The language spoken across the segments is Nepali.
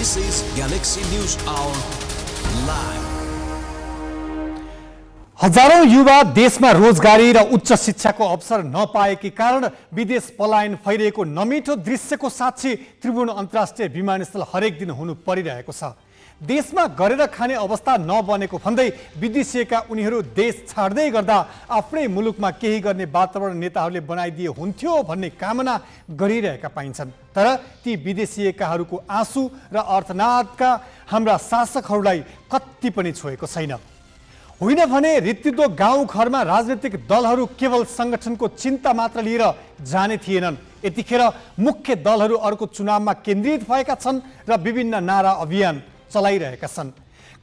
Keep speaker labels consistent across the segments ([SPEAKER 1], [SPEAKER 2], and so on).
[SPEAKER 1] This is Galaxy News Hour live. हजारौं युवा देशमा रोजगारी र उच्च शिक्षाको अवसर नपाएकी कारण विदेश पलायन फैलिएको नमिठो दृश्यको साक्षी त्रिभुवन अन्तर्राष्ट्रिय विमानस्थल हरेक दिन हुनु परिरहेको छ देशमा गरेर खाने अवस्था नबनेको भन्दै विदेशिएका उनीहरू देश छाड्दै गर्दा आफ्नै मुलुकमा केही गर्ने वातावरण नेताहरूले बनाइदिए हुन्थ्यो भन्ने कामना गरिरहेका पाइन्छन् तर ती विदेशिएकाहरूको आँसु र अर्थनादका हाम्रा शासकहरूलाई कति पनि छोएको छैन होइन भने रीतिद्व गाउँघरमा राजनैतिक दलहरू केवल सङ्गठनको चिन्ता मात्र लिएर जाने थिएनन् यतिखेर मुख्य दलहरू अर्को चुनावमा केन्द्रित भएका छन् र विभिन्न नारा अभियान चलाइरहेका छन्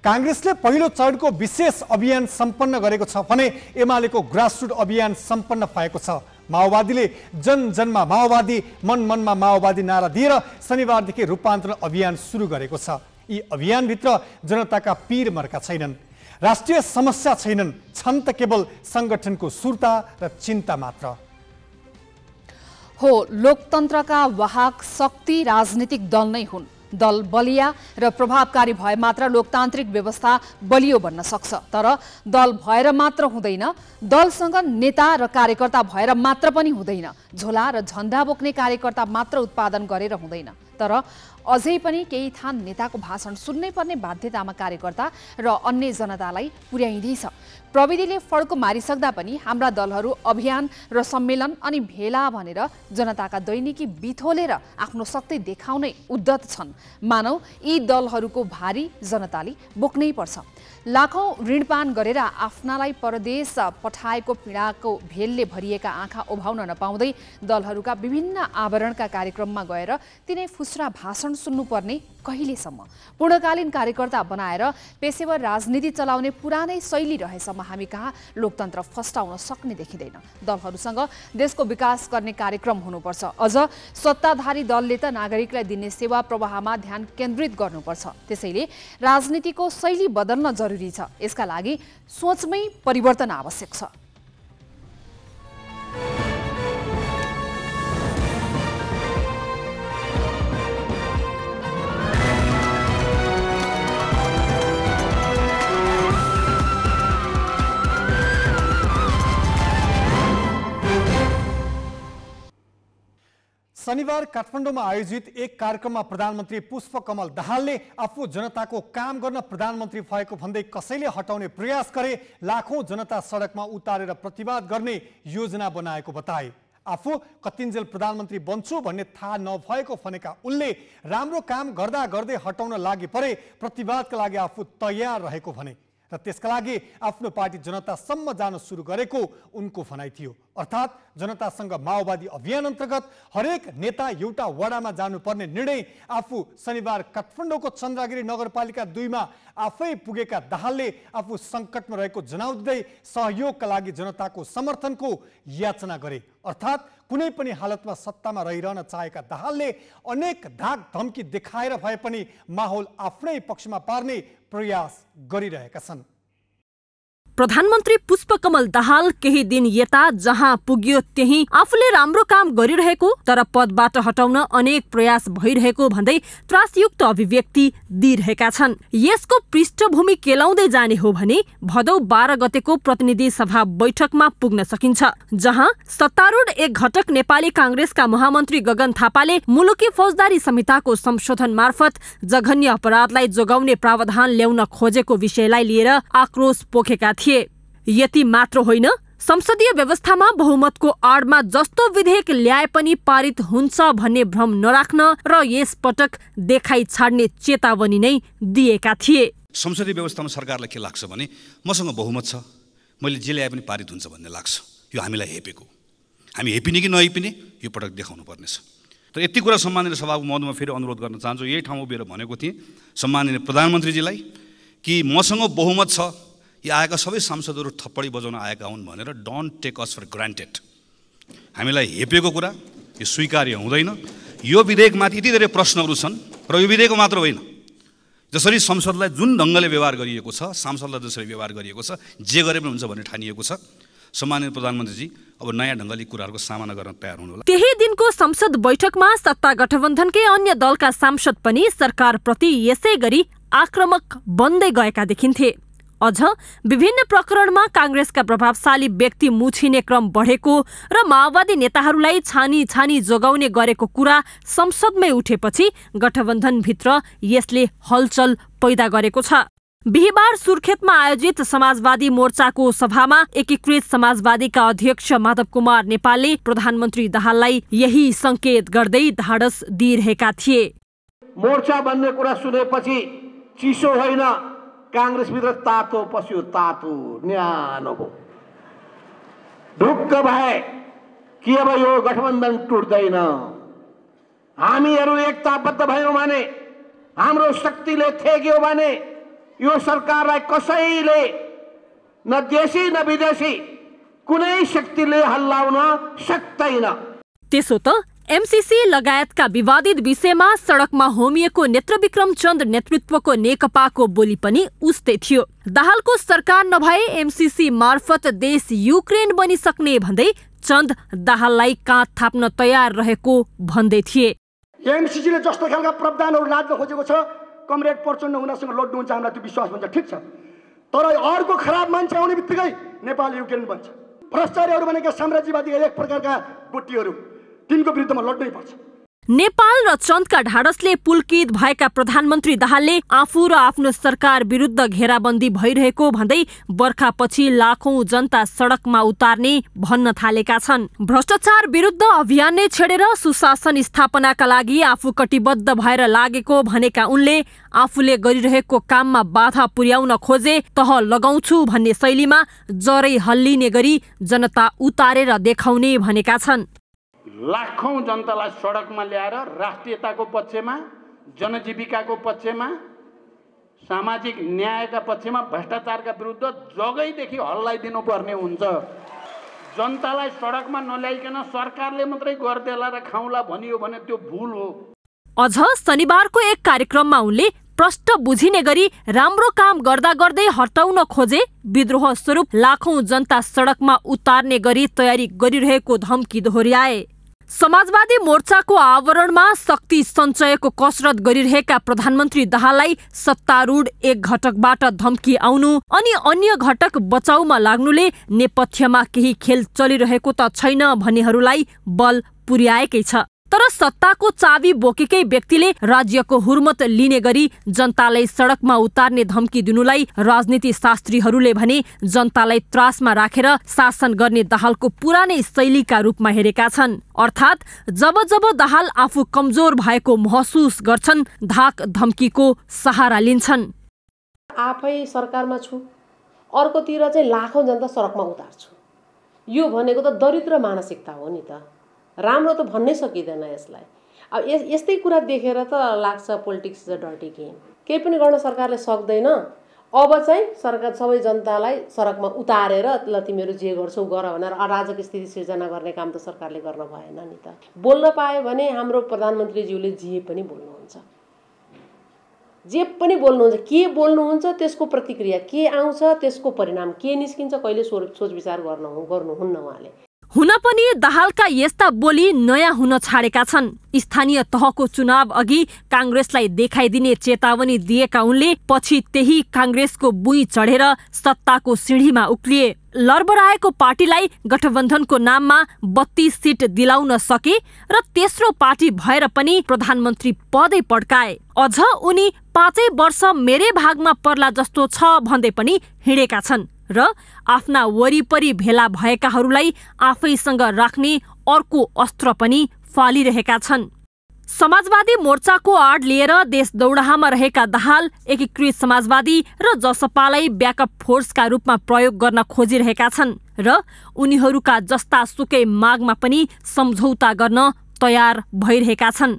[SPEAKER 1] काङ्ग्रेसले पहिलो चरणको विशेष अभियान सम्पन्न गरेको छ भने एमालेको ग्रासरुट अभियान सम्पन्न भएको छ माओवादीले जन जनमा माओवादी मन मनमा माओवादी नारा दिएर शनिबारदेखि रूपान्तरण अभियान सुरु गरेको छ यी अभियानभित्र जनताका पीर मर्का छैनन् राष्ट्रिय समस्या छैनन् छन् त केवल सङ्गठनको सुर्ता र चिन्ता मात्र हो
[SPEAKER 2] लोकतन्त्रका वाहक शक्ति राजनीतिक दल नै हुन् दल बलिया र प्रभावकारी भए मात्र लोकतान्त्रिक व्यवस्था बलियो बन्न सक्छ तर दल भएर मात्र हुँदैन दलसँग नेता र कार्यकर्ता भएर मात्र पनि हुँदैन झोला र झन्डा बोक्ने कार्यकर्ता मात्र उत्पादन गरेर हुँदैन तर अझै पनि केही थान नेताको भाषण सुन्नै पर्ने बाध्यतामा कार्यकर्ता र अन्य जनतालाई पुर्याइँदैछ प्रविधिले फड्को मारिसक्दा पनि हाम्रा दलहरू अभियान र सम्मेलन अनि भेला भनेर जनताका दैनिकी बिथोलेर आफ्नो शक्ति देखाउनै उद्धत छन् मानौ यी दलहरूको भारी जनताले बोक्नै पर्छ लाखौँ ऋणपान गरेर आफ्नालाई परदेश पठाएको पीडाको भेलले भरिएका आँखा ओभाउन नपाउँदै दलहरूका विभिन्न आवरणका कार्यक्रममा गएर तिनै फुस्रा भाषण सुन्नुपर्ने कहिलेसम्म पूर्णकालीन कार्यकर्ता बनाएर पेसेवर राजनीति चलाउने पुरानै शैली रहेसम्म हामी कहाँ लोकतन्त्र फस्टाउन सक्ने देखिँदैन दलहरूसँग देशको विकास गर्ने कार्यक्रम हुनुपर्छ अझ सत्ताधारी दलले त नागरिकलाई दिने सेवा प्रवाहमा ध्यान केन्द्रित गर्नुपर्छ त्यसैले राजनीतिको शैली बदल्न जरुरी छ यसका लागि सोचमै परिवर्तन आवश्यक छ
[SPEAKER 1] शनिबार काठमाडौँमा आयोजित एक कार्यक्रममा प्रधानमन्त्री पुष्पकमल दाहालले आफू जनताको काम गर्न प्रधानमन्त्री भएको भन्दै कसैले हटाउने प्रयास गरे लाखौँ जनता सडकमा उतारेर प्रतिवाद गर्ने योजना बनाएको बताए आफू कतिन्जेल प्रधानमन्त्री बन्छु भन्ने थाहा नभएको भनेका उनले राम्रो काम गर्दा गर्दै हटाउन लागि परे प्रतिवादका लागि आफू तयार रहेको भने र त्यसका लागि आफ्नो पार्टी जनतासम्म जान सुरु गरेको उनको भनाइ थियो अर्थात् जनतासँग माओवादी अभियान अन्तर्गत हरेक नेता एउटा वडामा जानुपर्ने निर्णय आफू शनिबार काठमाडौँको चन्द्रगिरी नगरपालिका दुईमा आफै पुगेका दाहालले आफू सङ्कटमा रहेको जनाउँदै सहयोगका लागि जनताको समर्थनको याचना गरे अर्थात् कुनै पनि हालतमा सत्तामा रहिरहन चाहेका दाहालले अनेक धाक धम्की देखाएर भए पनि माहौल आफ्नै पक्षमा पार्ने प्रयास गरिरहेका छन्
[SPEAKER 3] प्रधानमन्त्री पुष्पकमल दाहाल केही दिन यता जहाँ पुग्यो त्यही आफूले राम्रो काम गरिरहेको तर पदबाट हटाउन अनेक प्रयास भइरहेको भन्दै त्रासयुक्त अभिव्यक्ति दिइरहेका छन् यसको पृष्ठभूमि केलाउँदै जाने हो भने भदौ बाह्र गतेको प्रतिनिधि सभा बैठकमा पुग्न सकिन्छ जहाँ सत्तारूढ एक घटक नेपाली काङ्ग्रेसका महामन्त्री गगन थापाले मुलुकी फौजदारी संहिताको संशोधन मार्फत जघन्य अपराधलाई जोगाउने प्रावधान ल्याउन खोजेको विषयलाई लिएर आक्रोश पोखेका थिए थिए यति मात्र होइन संसदीय व्यवस्थामा बहुमतको आडमा जस्तो विधेयक ल्याए पनि पारित हुन्छ भन्ने भ्रम नराख्न र यस पटक देखाइ छाड्ने चेतावनी नै दिएका थिए
[SPEAKER 4] संसदीय व्यवस्थामा सरकारलाई के लाग्छ भने मसँग बहुमत छ मैले जे ल्याए पनि पारित हुन्छ भन्ने लाग्छ यो हामीलाई हेपेको हामी हेपिने कि नहेपिने यो पटक देखाउनु पर्नेछ र यति कुरा सम्मानित सभाको मधुमा फेरि अनुरोध गर्न चाहन्छु यही ठाउँ उभिएर भनेको थिएँ सम्माननीय प्रधानमन्त्रीजीलाई कि मसँग बहुमत छ यी आएका सबै सांसदहरू थप्पडी बजाउन आएका हुन् भनेर don't take us for granted हामीलाई हेपेको कुरा यो स्वीकार्य हुँदैन यो विधेयकमाथि यति धेरै प्रश्नहरू छन् र यो विधेयक मात्र होइन जसरी संसदलाई जुन ढङ्गले व्यवहार गरिएको छ सांसदलाई जसरी व्यवहार गरिएको छ जे गरे पनि हुन्छ भन्ने ठानिएको छ सम्मानित प्रधानमन्त्रीजी अब नयाँ ढङ्गले कुराहरूको सामना गर्न तयार हुनु
[SPEAKER 3] त्यही दिनको संसद बैठकमा सत्ता गठबन्धनकै अन्य दलका सांसद पनि सरकारप्रति यसै गरी आक्रमक बन्दै गएका देखिन्थे अझ विभिन्न प्रकरणमा काङ्ग्रेसका प्रभावशाली व्यक्ति मुछिने क्रम बढेको र माओवादी नेताहरूलाई छानी छानी जोगाउने गरेको कुरा संसदमै उठेपछि गठबन्धनभित्र यसले हलचल पैदा गरेको छ बिहिबार सुर्खेतमा आयोजित समाजवादी मोर्चाको सभामा एकीकृत समाजवादीका अध्यक्ष माधव कुमार नेपालले प्रधानमन्त्री दाहाललाई यही संकेत गर्दै धाडस दिइरहेका थिए
[SPEAKER 5] मोर्चा भन्ने कुरा सुनेपछि चिसो होइन काङ्ग्रेसभित्र तातो पस्यो तातो न्यानो ढुक्क भए कि अब यो गठबन्धन टुट्दैन हामीहरू एकताबद्ध भयौँ भने हाम्रो शक्तिले थेग्यो भने यो सरकारलाई कसैले न देशी न विदेशी
[SPEAKER 3] कुनै शक्तिले हल्लाउन सक्दैन त्यसो त एमसिसी लगायतका विवादित विषयमा सडकमा होमिएको नेत्र विक्रम चन्द नेतृत्वको नेकपाको बोली पनि उस्तै थियो दाहालको सरकार नभए एमसिसी मार्फत देश युक्रेन बनिसक्ने भन्दै चन्द दाहाललाई काँध थाप्न तयार रहेको
[SPEAKER 6] भन्दै थिए एमसिसीले जस्तो खालका प्रावधानहरू लाग्न खोजेको छ कमरेड प्रचण्ड उनीहरूसँग लड्नुहुन्छ हामीलाई त्यो विश्वास भन्छ ठिक छ तर अर्को खराब मान्छे आउने बित्तिकै नेपाल युक्रेन बन्छ भ्रष्टाचारीहरू भनेका साम्राज्यवादीका एक प्रकारका गोटीहरू तिनको विरुद्धमा लड्नै पर्छ
[SPEAKER 3] नेपाल र चन्दका ढाडसले पुलकित भएका प्रधानमन्त्री दाहालले आफू र आफ्नो सरकार विरुद्ध घेराबन्दी भइरहेको भन्दै बर्खापछि लाखौं जनता सडकमा उतार्ने भन्न थालेका छन् भ्रष्टाचार विरुद्ध अभियान नै छेडेर सुशासन स्थापनाका लागि आफू कटिबद्ध भएर लागेको भनेका उनले आफूले गरिरहेको काममा बाधा पुर्याउन खोजे तह लगाउँछु भन्ने शैलीमा जरै हल्लिने गरी जनता उतारेर देखाउने भनेका छन्
[SPEAKER 5] लाखौँ जनतालाई सडकमा ल्याएर राष्ट्रियताको पक्षमा जनजीविकाको पक्षमा सामाजिक न्यायका पक्षमा भ्रष्टाचारका विरुद्ध जगैदेखि हल्लाइदिनुपर्ने हुन्छ जनतालाई सडकमा नल्याइकन सरकारले मात्रै गरिदेला र खाउँला भनियो भने त्यो भुल हो
[SPEAKER 3] अझ शनिबारको एक कार्यक्रममा उनले प्रष्ट बुझिने गरी राम्रो काम गर्दा गर्दै हटाउन खोजे विद्रोह स्वरूप लाखौं जनता सडकमा उतार्ने गरी तयारी गरिरहेको धम्की दोहोऱ्याए समाजवादी मोर्चाको आवरणमा शक्ति सञ्चयको कसरत गरिरहेका प्रधानमन्त्री दाहाललाई सत्तारूढ एक घटकबाट धम्की आउनु अनि अन्य घटक बचाउमा लाग्नुले नेपथ्यमा केही खेल चलिरहेको त छैन भन्नेहरूलाई बल पुर्याएकै छ तर सत्ताको चाबी बोकेकै व्यक्तिले राज्यको हुर्मत लिने गरी जनतालाई सडकमा उतार्ने धम्की दिनुलाई राजनीति शास्त्रीहरूले भने जनतालाई त्रासमा राखेर शासन गर्ने दहालको पुरानै शैलीका रूपमा हेरेका छन् अर्थात् जब जब दाहाल आफू कमजोर भएको महसुस गर्छन् धाक धम्कीको सहारा लिन्छन्
[SPEAKER 7] आफै सरकारमा छु अर्कोतिर चाहिँ लाखौँ जनता सडकमा उतार्छु
[SPEAKER 2] यो भनेको त दरिद्र मानसिकता हो नि त राम्रो त भन्नै सकिँदैन यसलाई अब यस यस्तै कुरा देखेर त लाग्छ politics is a dirty game केही पनि गर्न सरकारले सक्दैन अब चाहिँ सरकार सबै जनतालाई सडकमा उतारेर ल तिमीहरू जे गर्छौ गर भनेर अराजक स्थिति सिर्जना गर्ने काम त सरकारले गर्न भएन नि त बोल्न पायो भने हाम्रो प्रधानमन्त्रीज्यूले जे पनि बोल्नुहुन्छ जे पनि बोल्नुहुन्छ के बोल्नुहुन्छ त्यसको प्रतिक्रिया के आउँछ त्यसको परिणाम के निस्किन्छ कहिले सोच सोच विचार
[SPEAKER 7] गर्नु गर्नुहुन्न उहाँले
[SPEAKER 3] हुन पनि दाहालका यस्ता बोली नयाँ हुन छाडेका छन् स्थानीय तहको चुनाव अघि काङ्ग्रेसलाई देखाइदिने चेतावनी दिएका उनले पछि त्यही काङ्ग्रेसको बुई चढेर सत्ताको सिँढीमा उक्लिए लर्बराएको पार्टीलाई गठबन्धनको नाममा बत्तीस सिट दिलाउन सके र तेस्रो पार्टी भएर पनि प्रधानमन्त्री पदै पड्काए अझ उनी पाँचै वर्ष मेरै भागमा पर्ला जस्तो छ भन्दै पनि हिँडेका छन् र आफ्ना वरिपरि भेला भएकाहरूलाई आफैसँग राख्ने अर्को अस्त्र पनि फालिरहेका छन् समाजवादी मोर्चाको आड लिएर देश दौडाहामा रहेका दाहाल एकीकृत समाजवादी र जसपालाई ब्याकअप फोर्सका रूपमा प्रयोग गर्न खोजिरहेका छन् र उनीहरूका जस्ता सुकै मागमा पनि सम्झौता गर्न तयार भइरहेका छन्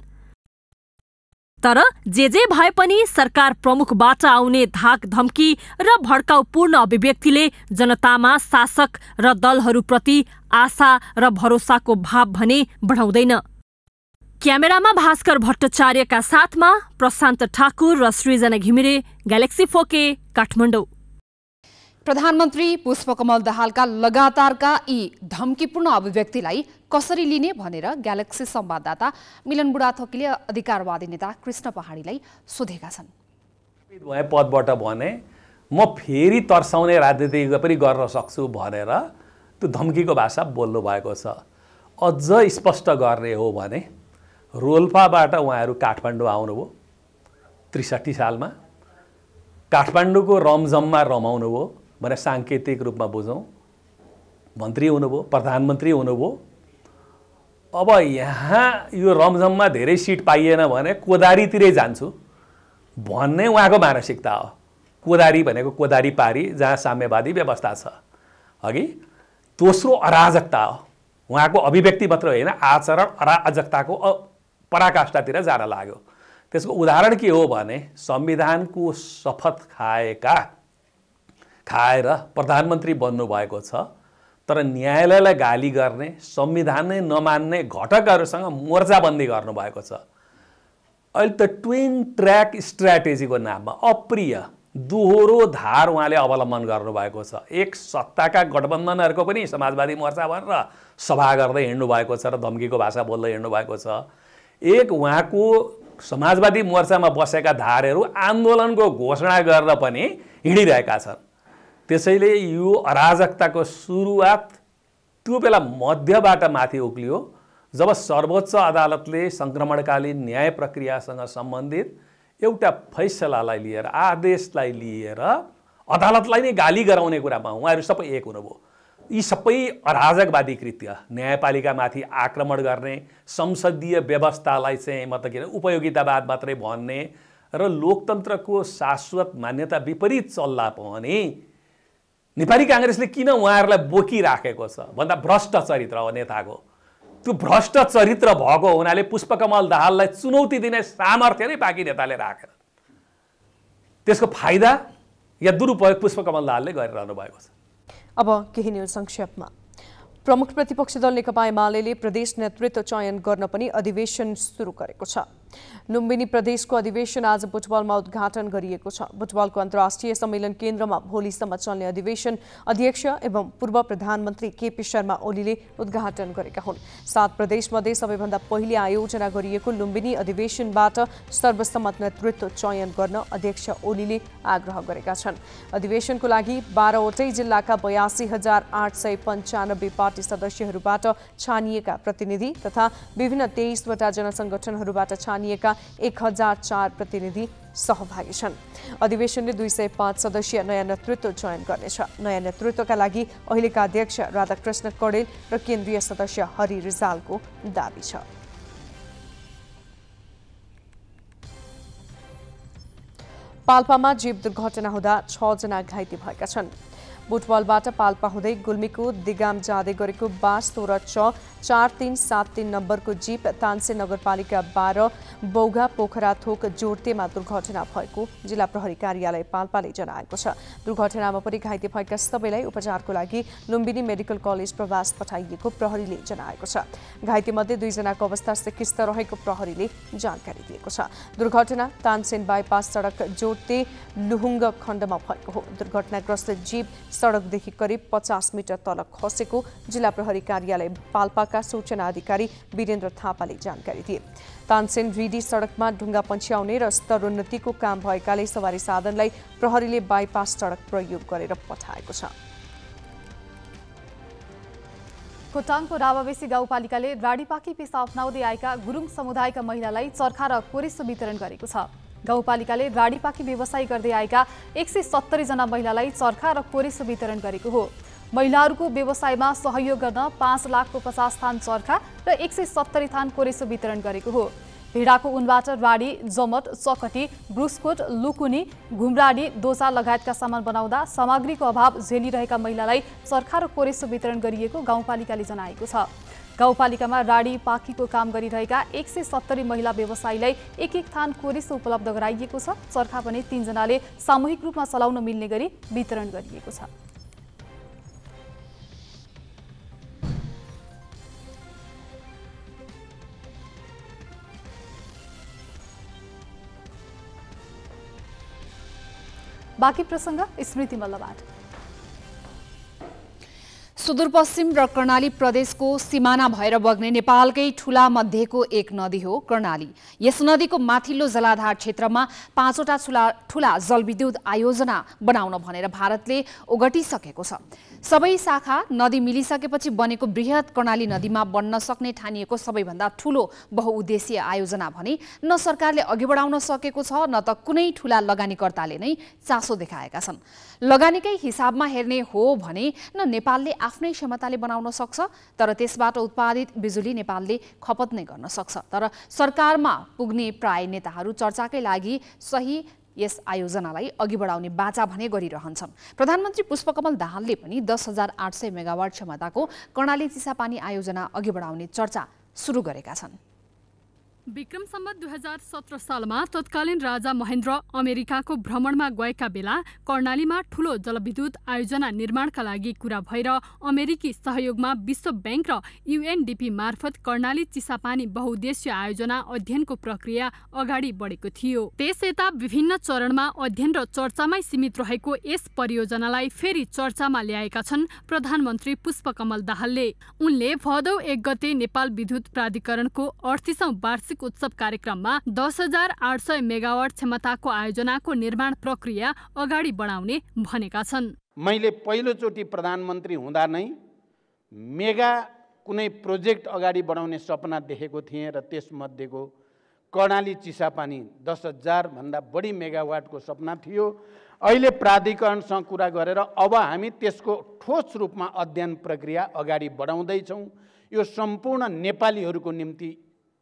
[SPEAKER 3] तर जे जे भए पनि सरकार प्रमुखबाट आउने धाक धम्की र भड्काउपूर्ण अभिव्यक्तिले जनतामा शासक र दलहरूप्रति आशा र भरोसाको भाव भने बढाउँदैन क्यामेरामा भास्कर भट्टाचार्यका साथमा प्रशान्त ठाकुर र सृजना घिमिरे ग्यालेक्सी फोके काठमाडौँ प्रधानमन्त्री पुष्पकमल दाहालका
[SPEAKER 2] लगातारका यी धम्कीपूर्ण अभिव्यक्तिलाई कसरी लिने भनेर ग्यालेक्सी संवाददाता मिलन बुढाथोकीले अधिकारवादी नेता कृष्ण पहाडीलाई सोधेका छन्
[SPEAKER 8] पदबाट भने म फेरि तर्साउने राजनीति पनि गर्न सक्छु भनेर त्यो धम्कीको भाषा बोल्नु भएको छ अझ स्पष्ट गर्ने हो भने रोल्पाबाट उहाँहरू काठमाडौँ आउनुभयो त्रिसठी सालमा काठमाडौँको रमझममा रमाउनु रमाउनुभयो भनेर साङ्केतिक रूपमा बुझौँ मन्त्री हुनुभयो प्रधानमन्त्री हुनुभयो अब यहाँ यो रमझममा धेरै सिट पाइएन भने कोदारीतिरै जान्छु भन्ने उहाँको मानसिकता हो कोदारी भनेको कोदारी पारी जहाँ साम्यवादी व्यवस्था छ अघि दोस्रो अराजकता हो उहाँको अभिव्यक्ति मात्र होइन आचरण अराजकताको पराकाष्ठातिर जान लाग्यो त्यसको उदाहरण के हो भने संविधानको शपथ खाएका खाएर प्रधानमन्त्री बन्नुभएको छ तर न्यायालयलाई गाली गर्ने संविधान नै नमान्ने घटकहरूसँग मोर्चाबन्दी गर्नुभएको छ अहिले त ट्विन ट्र्याक स्ट्राटेजीको नाममा अप्रिय दोहोरो धार उहाँले अवलम्बन गर्नुभएको छ एक सत्ताका गठबन्धनहरूको पनि समाजवादी मोर्चा भनेर सभा गर्दै भएको छ र धम्कीको भाषा बोल्दै भएको छ एक उहाँको समाजवादी मोर्चामा बसेका धारहरू आन्दोलनको घोषणा गरेर पनि हिँडिरहेका छन् त्यसैले यो अराजकताको सुरुवात त्यो बेला मध्यबाट माथि उक्लियो जब सर्वोच्च अदालतले सङ्क्रमणकालीन न्याय प्रक्रियासँग सम्बन्धित एउटा फैसलालाई लिएर आदेशलाई लिएर अदालतलाई नै गाली गराउने कुरामा उहाँहरू सबै एक हुनुभयो यी सबै अराजकवादी कृत्य न्यायपालिकामाथि आक्रमण गर्ने संसदीय व्यवस्थालाई चाहिँ मतलब के अरे उपयोगितावाद मात्रै भन्ने र लोकतन्त्रको शाश्वत मान्यता विपरीत चल्ला पनि नेपाली काङ्ग्रेसले किन उहाँहरूलाई बोकिराखेको छ भन्दा भ्रष्ट चरित्र हो नेताको त्यो भ्रष्ट चरित्र भएको हुनाले पुष्पकमल दाहाललाई चुनौती दिने सामर्थ्य नै बाँकी नेताले राखेर त्यसको फाइदा या दुरुपयोग पुष्पकमल दाहालले गरिरहनु भएको छ
[SPEAKER 9] अब केही संक्षेपमा प्रमुख प्रतिपक्षी दल नेकपा एमाले प्रदेश नेतृत्व चयन गर्न पनि अधिवेशन सुरु गरेको छ लुम्बिनी प्रदेशको अधिवेशन आज बुटबलमा उद्घाटन गरिएको छ बुटबलको अन्तर्राष्ट्रिय सम्मेलन केन्द्रमा भोलिसम्म चल्ने अधिवेशन अध्यक्ष एवं पूर्व प्रधानमन्त्री केपी शर्मा ओलीले उद्घाटन गरेका हुन् सात प्रदेशमध्ये सबैभन्दा पहिले आयोजना गरिएको लुम्बिनी अधिवेशनबाट सर्वसम्मत नेतृत्व चयन गर्न अध्यक्ष ओलीले आग्रह गरेका छन् अधिवेशनको लागि बाह्रवटै जिल्लाका बयासी हजार आठ सय पन्चानब्बे पार्टी सदस्यहरूबाट छानिएका प्रतिनिधि तथा विभिन्न तेइसवटा जनसङ्गठनहरूबाट छानिए मानिएका एक हजार चार प्रतिनिधि सहभागी छन् अधिवेशनले दुई सय पाँच सदस्यीय नयाँ नेतृत्व चयन गर्नेछ नयाँ नेतृत्वका लागि अहिलेका अध्यक्ष राधाकृष्ण कडेल र केन्द्रीय सदस्य हरि रिजालको दावी छ पाल्पामा जीव दुर्घटना हुँदा छजना घाइते भएका छन् बुटवलबाट पाल्पा हुँदै गुल्मीको दिगाम जाँदै गरेको बास तोर छ चार तीन सात तिन नम्बरको जीप तानसे नगरपालिका बाह्र पोखरा थोक जोर्तेमा दुर्घटना भएको जिल्ला प्रहरी कार्यालय पाल्पाले जनाएको छ दुर्घटनामा पनि घाइते भएका सबैलाई उपचारको लागि लुम्बिनी मेडिकल कलेज प्रवास पठाइएको प्रहरीले जनाएको छ घाइतेमध्ये दुईजनाको अवस्था सिकिस्त रहेको प्रहरीले जानकारी दिएको छ दुर्घटना तानसेन बाइपास सडक जोडते लुहुङ्ग खण्डमा भएको हो दुर्घटनाग्रस्त जीप सडकदेखि करिब पचास मिटर तल खसेको जिल्ला प्रहरी कार्यालय पाल्पा विभागका सूचना अधिकारी वीरेन्द्र थापाले जानकारी दिए तानसेन रिडी सडकमा ढुङ्गा पछ्याउने र स्तरोन्नतिको काम भएकाले सवारी साधनलाई प्रहरीले बाइपास सडक प्रयोग गरेर पठाएको छ
[SPEAKER 10] खोटाङको रावाबेसी गाउँपालिकाले राडीपाकी पेसा अप्नाउँदै आएका गुरुङ समुदायका महिलालाई चर्खा र कोरेसो वितरण गरेको छ गाउँपालिकाले राडीपाकी व्यवसाय गर्दै आएका एक सय सत्तरीजना महिलालाई चर्खा र कोरेसो वितरण गरेको हो महिलाहरूको व्यवसायमा सहयोग गर्न पाँच लाखको पचास थान चर्खा र एक सय सत्तरी थान कोरेसो वितरण गरेको हो भेडाको उनबाट राडी जमट चकटी ब्रुसकोट लुकुनी घुमराडी दोसा लगायतका सामान बनाउँदा सामग्रीको अभाव झेलिरहेका महिलालाई चर्खा र कोरेसो वितरण गरिएको गाउँपालिकाले जनाएको छ गाउँपालिकामा राडी पाकीको काम गरिरहेका एक सय सत्तरी महिला व्यवसायीलाई एक एक थान कोरेसो उपलब्ध गराइएको छ चर्खा भने तिनजनाले सामूहिक रूपमा चलाउन मिल्ने गरी वितरण गरिएको छ बाँकी प्रसङ्ग स्मृति मल्लबाट
[SPEAKER 2] सुदूरपश्चिम र कर्णाली प्रदेशको सिमाना भएर बग्ने नेपालकै ठुला मध्येको एक नदी हो कर्णाली यस नदीको माथिल्लो जलाधार क्षेत्रमा पाँचवटा ठुला ठुला जलविद्युत आयोजना बनाउन भनेर भारतले ओगटिसकेको छ सबै शाखा नदी मिलिसकेपछि बनेको वृहत कर्णाली नदीमा बन्न सक्ने ठानिएको सबैभन्दा ठुलो बहुउद्देश्यीय आयोजना भने न सरकारले अघि बढाउन सकेको छ न त कुनै ठुला लगानीकर्ताले नै चासो देखाएका छन् लगानीकै हिसाबमा हेर्ने हो भने न नेपालले आफ्नो आफ्नै क्षमताले बनाउन सक्छ तर त्यसबाट उत्पादित बिजुली नेपालले खपत नै गर्न सक्छ तर सरकारमा पुग्ने प्राय नेताहरू चर्चाकै लागि सही यस आयोजनालाई अघि बढाउने बाचा भने गरिरहन्छन् प्रधानमन्त्री पुष्पकमल दाहालले पनि दस हजार आठ सय मेगावाट क्षमताको कर्णाली चिसापानी आयोजना अघि बढाउने चर्चा सुरु गरेका छन्
[SPEAKER 7] विक्रम सम्बत दुई हजार सत्र सालमा तत्कालीन राजा महेन्द्र अमेरिकाको भ्रमणमा गएका बेला कर्णालीमा ठूलो जलविद्युत आयोजना निर्माणका लागि कुरा भएर अमेरिकी सहयोगमा विश्व ब्याङ्क र युएनडिपी मार्फत कर्णाली चिसापानी बहुद्देश्य आयोजना अध्ययनको प्रक्रिया अगाडि बढेको थियो त्यस यता विभिन्न चरणमा अध्ययन र चर्चामै सीमित रहेको यस परियोजनालाई फेरि चर्चामा ल्याएका छन् प्रधानमन्त्री पुष्पकमल दाहालले उनले भदौ एक गते नेपाल विद्युत प्राधिकरणको अडतिसौँ वार्षिक वार्षिक उत्सव कार्यक्रममा दस हजार आठ सय मेगावाट क्षमताको आयोजनाको निर्माण प्रक्रिया अगाडि बढाउने भनेका छन्
[SPEAKER 5] मैले पहिलोचोटि प्रधानमन्त्री हुँदा नै मेगा कुनै प्रोजेक्ट अगाडि बढाउने सपना देखेको थिएँ र त्यसमध्येको कर्णाली चिसापानी दस हजारभन्दा बढी मेगावाटको सपना थियो अहिले प्राधिकरणसँग कुरा गरेर अब हामी त्यसको ठोस रूपमा अध्ययन प्रक्रिया अगाडि बढाउँदैछौँ यो सम्पूर्ण नेपालीहरूको निम्ति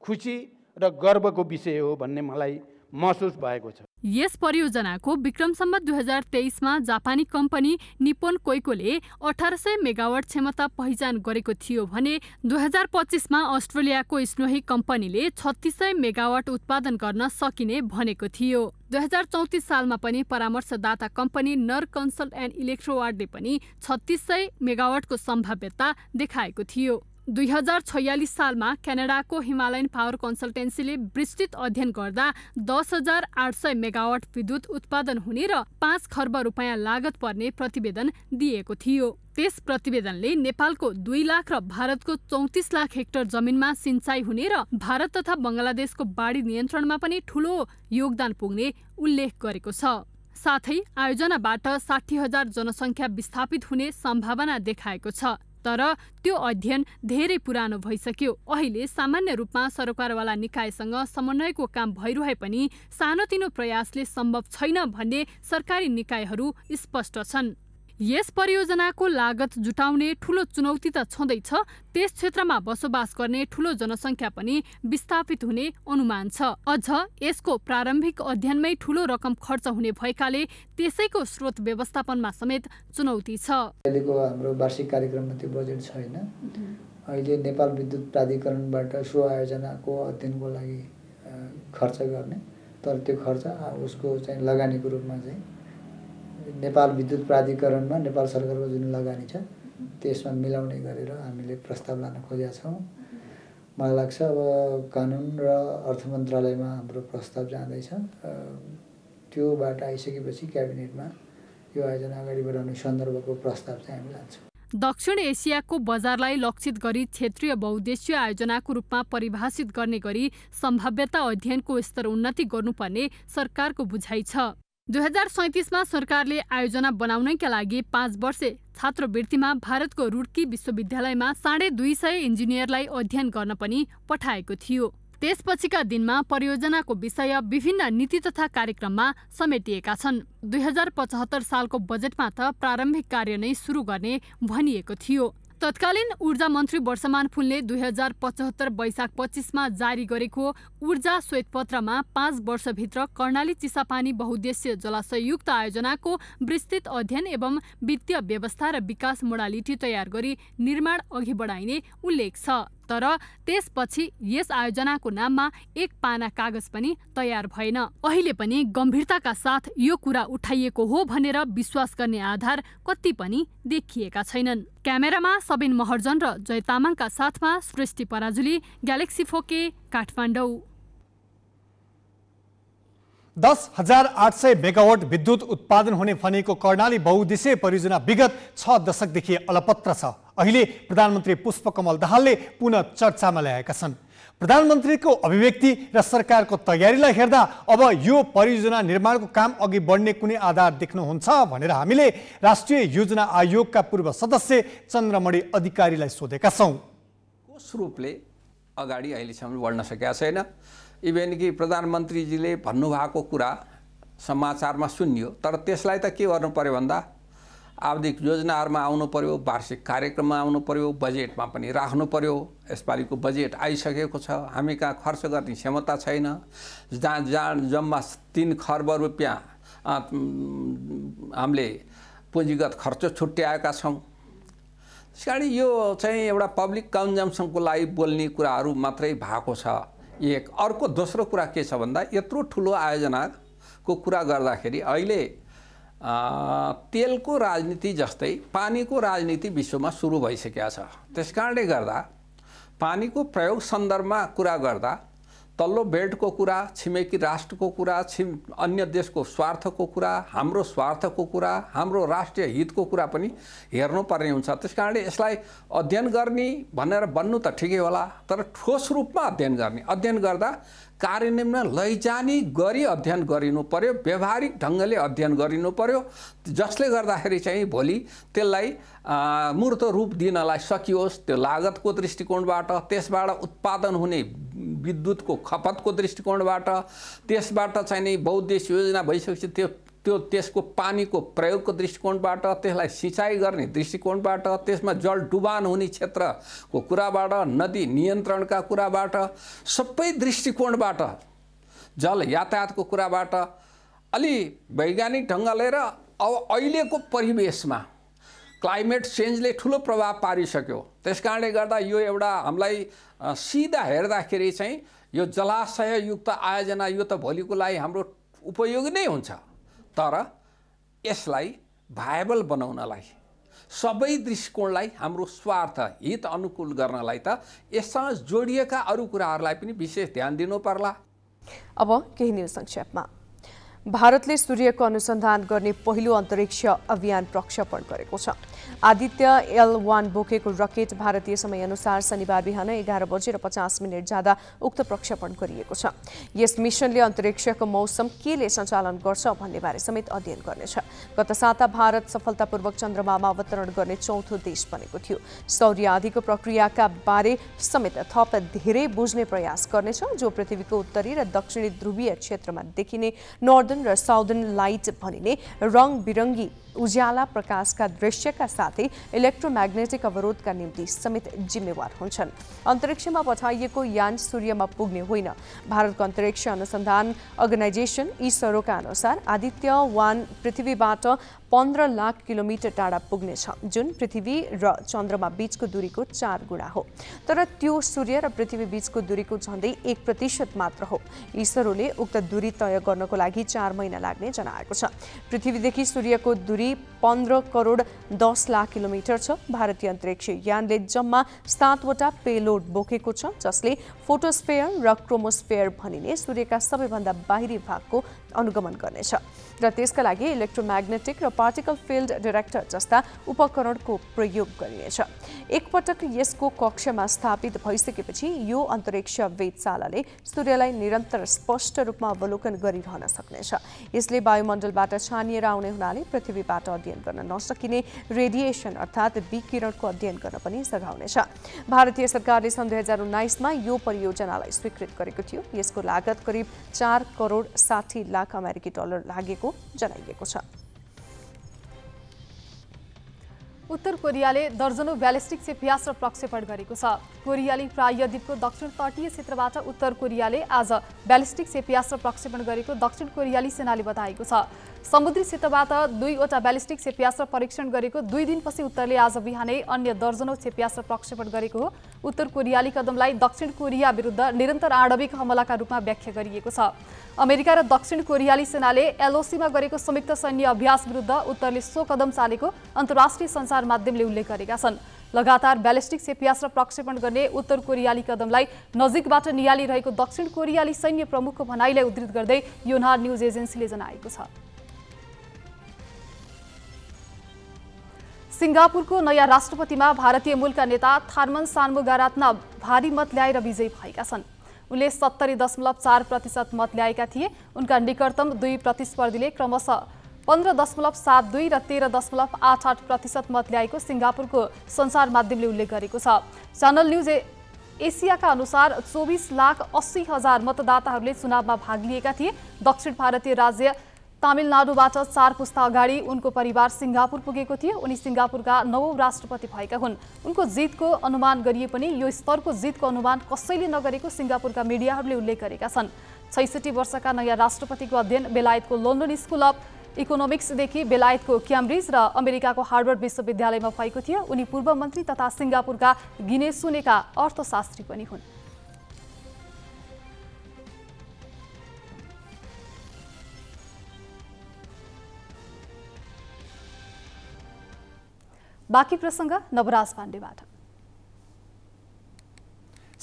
[SPEAKER 5] खुसी र गर्वको विषय हो भन्ने मलाई महसुस भएको छ
[SPEAKER 7] यस परियोजनाको विक्रमसम्म दुई हजार तेइसमा जापानी कम्पनी निपोन कोइकोले अठार सय मेगावाट क्षमता पहिचान गरेको थियो भने दुई हजार पच्चिसमा अस्ट्रेलियाको स्नोही कम्पनीले छत्तिस सय मेगावाट उत्पादन गर्न सकिने भनेको थियो दुई हजार चौतिस सालमा पनि परामर्शदाता कम्पनी नर कन्सल्ट एन्ड इलेक्ट्रोवार्डले पनि छत्तिस सय मेगावाटको सम्भाव्यता देखाएको थियो दुई हजार छयालिस सालमा क्यानाडाको हिमालयन पावर कन्सल्टेन्सीले विस्तृत अध्ययन गर्दा दस हजार आठ सय मेगावाट विद्युत उत्पादन हुने र पाँच खर्ब रुपियाँ लागत पर्ने प्रतिवेदन दिएको थियो त्यस प्रतिवेदनले नेपालको दुई लाख र भारतको चौतिस लाख हेक्टर जमिनमा सिँचाइ हुने र भारत तथा बङ्गलादेशको बाढी नियन्त्रणमा पनि ठूलो योगदान पुग्ने उल्लेख गरेको छ साथै आयोजनाबाट साठी हजार जनसङ्ख्या विस्थापित हुने सम्भावना देखाएको छ तर त्यो अध्ययन धेरै पुरानो भइसक्यो अहिले सामान्य रूपमा सरकारवाला निकायसँग समन्वयको काम भइरहे पनि सानोतिनो प्रयासले सम्भव छैन भन्ने सरकारी निकायहरू स्पष्ट छन् यस परियोजनाको लागत जुटाउने ठूलो चुनौती त छँदैछ त्यस क्षेत्रमा बसोबास गर्ने ठूलो जनसङ्ख्या पनि विस्थापित हुने अनुमान छ अझ यसको प्रारम्भिक अध्ययनमै ठूलो रकम खर्च हुने भएकाले त्यसैको स्रोत व्यवस्थापनमा समेत चुनौती छ
[SPEAKER 11] अहिलेको हाम्रो वार्षिक कार्यक्रममा त्यो बजेट छैन अहिले नेपाल विद्युत प्राधिकरणबाट सो आयोजनाको अध्ययनको लागि खर्च गर्ने तर त्यो खर्च उसको चाहिँ लगानीको रूपमा चाहिँ नेपाल विद्युत प्राधिकरणमा नेपाल सरकारको जुन लगानी छ त्यसमा मिलाउने गरेर हामीले प्रस्ताव लान खोजेका छौँ मलाई लाग्छ अब कानुन र अर्थ मन्त्रालयमा हाम्रो प्रस्ताव जाँदैछ त्योबाट आइसकेपछि क्याबिनेटमा यो आयोजना अगाडि बढाउने सन्दर्भको प्रस्ताव चाहिँ हामी लान्छौँ
[SPEAKER 7] दक्षिण एसियाको बजारलाई लक्षित गरी क्षेत्रीय बहुद्देश्य आयोजनाको रूपमा परिभाषित गर्ने गरी सम्भाव्यता अध्ययनको स्तर उन्नति गर्नुपर्ने सरकारको बुझाइ छ दुई हजार सैतिसमा सरकारले आयोजना बनाउनैका लागि पाँच वर्षे छात्रवृत्तिमा भारतको रुड्की विश्वविद्यालयमा साढे दुई सय इन्जिनियरलाई अध्ययन गर्न पनि पठाएको थियो त्यसपछिका दिनमा परियोजनाको विषय विभिन्न नीति तथा कार्यक्रममा समेटिएका छन् दुई हजार पचहत्तर सालको बजेटमा त प्रारम्भिक कार्य नै सुरु गर्ने भनिएको थियो तत्कालीन ऊर्जा मन्त्री वर्षमान फुलले दुई हजार पचहत्तर वैशाख पच्चिसमा जारी गरेको ऊर्जा श्वेतपत्रमा पाँच वर्षभित्र कर्णाली चिसापानी बहुद्देश्य जलाशयुक्त आयोजनाको विस्तृत अध्ययन एवं वित्तीय व्यवस्था र विकास मोडालिटी तयार गरी निर्माण अघि बढाइने उल्लेख छ तर त्यसपछि यस आयोजनाको नाममा एक पाना कागज पनि तयार भएन अहिले पनि गम्भीरताका साथ यो कुरा उठाइएको हो भनेर विश्वास गर्ने आधार कति पनि देखिएका छैनन् क्यामेरामा सबिन महर्जन र जय तामाङका साथमा सृष्टि पराजुली ग्यालेक्सी फोके काठमाडौँ
[SPEAKER 1] दस हजार आठ सय मेगावट विद्युत उत्पादन हुने भनेको कर्णाली बहुद्देश्य परियोजना विगत छ दशकदेखि अलपत्र छ अहिले प्रधानमन्त्री पुष्पकमल दाहालले पुनः चर्चामा ल्याएका छन् प्रधानमन्त्रीको अभिव्यक्ति र सरकारको तयारीलाई हेर्दा अब यो परियोजना निर्माणको काम अघि बढ्ने कुनै आधार देख्नुहुन्छ भनेर हामीले राष्ट्रिय योजना आयोगका पूर्व सदस्य चन्द्रमणि अधिकारीलाई सोधेका छौँ
[SPEAKER 11] रूपले अगाडि अहिलेसम्म बढ्न सकेका छैन इभेन कि प्रधानमन्त्रीजीले भन्नुभएको कुरा समाचारमा सुनियो तर त्यसलाई त के गर्नु पऱ्यो भन्दा आवधिक योजनाहरूमा आउनु पऱ्यो वार्षिक कार्यक्रममा आउनु पऱ्यो बजेटमा पनि राख्नु पऱ्यो यसपालिको बजेट आइसकेको छ हामी कहाँ खर्च गर्ने क्षमता छैन जहाँ जहाँ जम्मा तिन खर्ब रुपियाँ हामीले पुँजीगत खर्च छुट्याएका छौँ त्यस यो चाहिँ एउटा पब्लिक कन्जम्सनको लागि बोल्ने कुराहरू मात्रै भएको छ एक अर्को दोस्रो कुरा के छ भन्दा यत्रो ठुलो आयोजनाको कुरा गर्दाखेरि अहिले तेलको राजनीति जस्तै पानीको राजनीति विश्वमा सुरु भइसकेका छ त्यस कारणले गर्दा पानीको प्रयोग सन्दर्भमा कुरा गर्दा तल्लो बेल्टको कुरा छिमेकी राष्ट्रको कुरा छिम अन्य देशको स्वार्थको कुरा हाम्रो स्वार्थको कुरा हाम्रो राष्ट्रिय हितको कुरा पनि हेर्नुपर्ने हुन्छ त्यस कारणले यसलाई अध्ययन गर्ने भनेर भन्नु त ठिकै होला तर ठोस रूपमा अध्ययन गर्ने अध्ययन गर्दा कार्यान्वयनमा लैजाने गरी अध्ययन गरिनु पर्यो व्यवहारिक ढङ्गले अध्ययन गरिनु पर्यो जसले गर्दाखेरि चाहिँ भोलि त्यसलाई मूर्त रूप दिनलाई सकियोस् त्यो लागतको दृष्टिकोणबाट त्यसबाट उत्पादन हुने विद्युतको खपतको दृष्टिकोणबाट त्यसबाट चाहिँ नि बहुद्देश योजना भइसकेपछि त्यो त्यो त्यसको पानीको प्रयोगको दृष्टिकोणबाट त्यसलाई सिँचाइ गर्ने दृष्टिकोणबाट त्यसमा जल डुबान हुने क्षेत्रको कुराबाट नदी नियन्त्रणका कुराबाट सबै दृष्टिकोणबाट जल यातायातको कुराबाट अलि वैज्ञानिक ढङ्गले र अब अहिलेको परिवेशमा क्लाइमेट चेन्जले ठुलो प्रभाव पारिसक्यो त्यस कारणले गर्दा यो एउटा हामीलाई सिधा हेर्दाखेरि चाहिँ यो जलाशययुक्त आयोजना यो त भोलिको लागि हाम्रो उपयोगी नै हुन्छ तर यसलाई भाएबल बनाउनलाई सबै दृष्टिकोणलाई हाम्रो स्वार्थ हित अनुकूल गर्नलाई त यससँग जोडिएका अरू कुराहरूलाई पनि विशेष ध्यान दिनु
[SPEAKER 9] पर्ला अब केही न्युज संक्षेपमा भारतले सूर्यको अनुसन्धान गर्ने पहिलो अन्तरिक्ष अभियान प्रक्षेपण गरेको छ आदित्य एल वान बोकेको रकेट भारतीय समयअनुसार शनिबार बिहान एघार बजेर पचास मिनट जाँदा उक्त प्रक्षेपण गरिएको छ यस मिसनले अन्तरिक्षको मौसम केले सञ्चालन गर्छ भन्ने बारे समेत अध्ययन गर्नेछ गत साता भारत सफलतापूर्वक चन्द्रमामा अवतरण गर्ने चौथो देश बनेको थियो सौर्य आदिको प्रक्रियाका बारे समेत थप धेरै बुझ्ने प्रयास गर्नेछ जो पृथ्वीको उत्तरी र दक्षिणी ध्रुवीय क्षेत्रमा देखिने नर्दन र साउदर्न लाइट भनिने रङ बिरङ्गी उज्याला प्रकाशका दृश्यका साथै इलेक्ट्रोम्याग्नेटिक अवरोधका निम्ति समेत जिम्मेवार हुन्छन् अन्तरिक्षमा पठाइएको यान सूर्यमा पुग्ने होइन भारतको अन्तरिक्ष अनुसन्धान अर्गनाइजेसन इसरोका अनुसार आदित्य वान पृथ्वीबाट पन्ध्र लाख किलोमिटर टाढा पुग्नेछ जुन पृथ्वी र चन्द्रमा बीचको दूरीको चार गुणा हो तर त्यो सूर्य र पृथ्वी बीचको दूरीको झन्डै एक प्रतिशत मात्र हो इसरोले उक्त दूरी तय गर्नको लागि चार महिना लाग्ने जनाएको छ पृथ्वीदेखि सूर्यको दूरी पन्ध्र करोड दस लाख किलोमिटर छ भारतीय अन्तरिक्ष यानले जम्मा सातवटा पेलोड बोकेको छ जसले फोटोस्फेयर र क्रोमोस्फेयर भनिने सूर्यका सबैभन्दा बाहिरी भागको अनुगमन गर्नेछ र त्यसका लागि इलेक्ट्रोम्याग्नेटिक र पार्टिकल फिल्ड डिरेक्टर जस्ता उपकरणको प्रयोग गरिनेछ एकपटक यसको कक्षमा स्थापित भइसकेपछि यो अन्तरिक्ष वेधशालाले सूर्यलाई निरन्तर स्पष्ट रूपमा अवलोकन गरिरहन सक्नेछ यसले वायुमण्डलबाट छानिएर आउने हुनाले पृथ्वीबाट अध्ययन गर्न नसकिने रेडिएसन अर्थात् विकिरणको अध्ययन गर्न पनि सघाउनेछ भारतीय सरकारले सन् दुई हजार उन्नाइसमा यो परियोजनालाई स्वीकृत गरेको थियो यसको लागत करिब चार करोड साठी लाख लाख अमेरिकी डलर लगे जनाइ
[SPEAKER 10] उत्तर कोरियाले दर्जनौ ब्यालिस्टिक क्षेप्यास्त्र प्रक्षेपण गरेको छ कोरियाली प्रायद्वीपको दक्षिण तटीय क्षेत्रबाट उत्तर कोरियाले आज ब्यालिस्टिक क्षेप्यास्त्र प्रक्षेपण गरेको दक्षिण कोरियाली सेनाले बताएको छ समुद्री क्षेत्रबाट दुईवटा ब्यालिस्टिक क्षेप्यास्त्र परीक्षण गरेको दुई दिनपछि उत्तरले आज बिहानै अन्य दर्जनौ क्षेप्यास्त्र प्रक्षेपण गरेको हो उत्तर कोरियाली कदमलाई दक्षिण कोरिया विरुद्ध निरन्तर आणविक हमलाका रूपमा व्याख्या गरिएको छ अमेरिका र दक्षिण कोरियाली सेनाले एलओसीमा गरेको संयुक्त सैन्य अभ्यास विरुद्ध उत्तरले सो कदम चालेको अन्तर्राष्ट्रिय संसार सञ्चार माध्यमले उल्लेख गरेका छन् लगातार ब्यालिस्टिक सेपियास र प्रक्षेपण गर्ने उत्तर कोरियाली कदमलाई नजिकबाट निहालिरहेको दक्षिण कोरियाली सैन्य प्रमुखको भनाइलाई उद्धित गर्दै युनहार न्युज एजेन्सीले जनाएको छ सिङ्गापुरको नयाँ राष्ट्रपतिमा भारतीय मूलका नेता थार्मन सान्मुगारात्ना भारी मत ल्याएर विजयी भएका छन् उनले सत्तरी दशमलव चार प्रतिशत मत ल्याएका थिए उनका निकटतम दुई प्रतिस्पर्धीले क्रमशः पन्ध्र दशमलव सात दुई र तेह्र दशमलव आठ आठ प्रतिशत मत ल्याएको सिङ्गापुरको संसार माध्यमले उल्लेख गरेको छ च्यानल न्युज एसियाका अनुसार चौबिस लाख अस्सी हजार मतदाताहरूले चुनावमा भाग लिएका थिए दक्षिण भारतीय राज्य तामिलनाडुबाट चार पुस्ता अगाडि उनको परिवार सिङ्गापुर पुगेको थियो उनी सिङ्गापुरका नवौँ राष्ट्रपति भएका हुन् उनको जितको अनुमान गरिए पनि यो स्तरको जितको अनुमान कसैले नगरेको सिङ्गापुरका मिडियाहरूले उल्लेख गरेका छन् छैसठी वर्षका नयाँ राष्ट्रपतिको अध्ययन बेलायतको लन्डन स्कुल अफ इकोनोमिक्सदेखि बेलायतको क्याम्ब्रिज र अमेरिकाको हार्वर्ड विश्वविद्यालयमा भएको थियो उनी पूर्व मन्त्री तथा सिङ्गापुरका गिनेसुनेका अर्थशास्त्री पनि हुन् बाँकी प्रसङ्ग नवराज पाण्डेबाट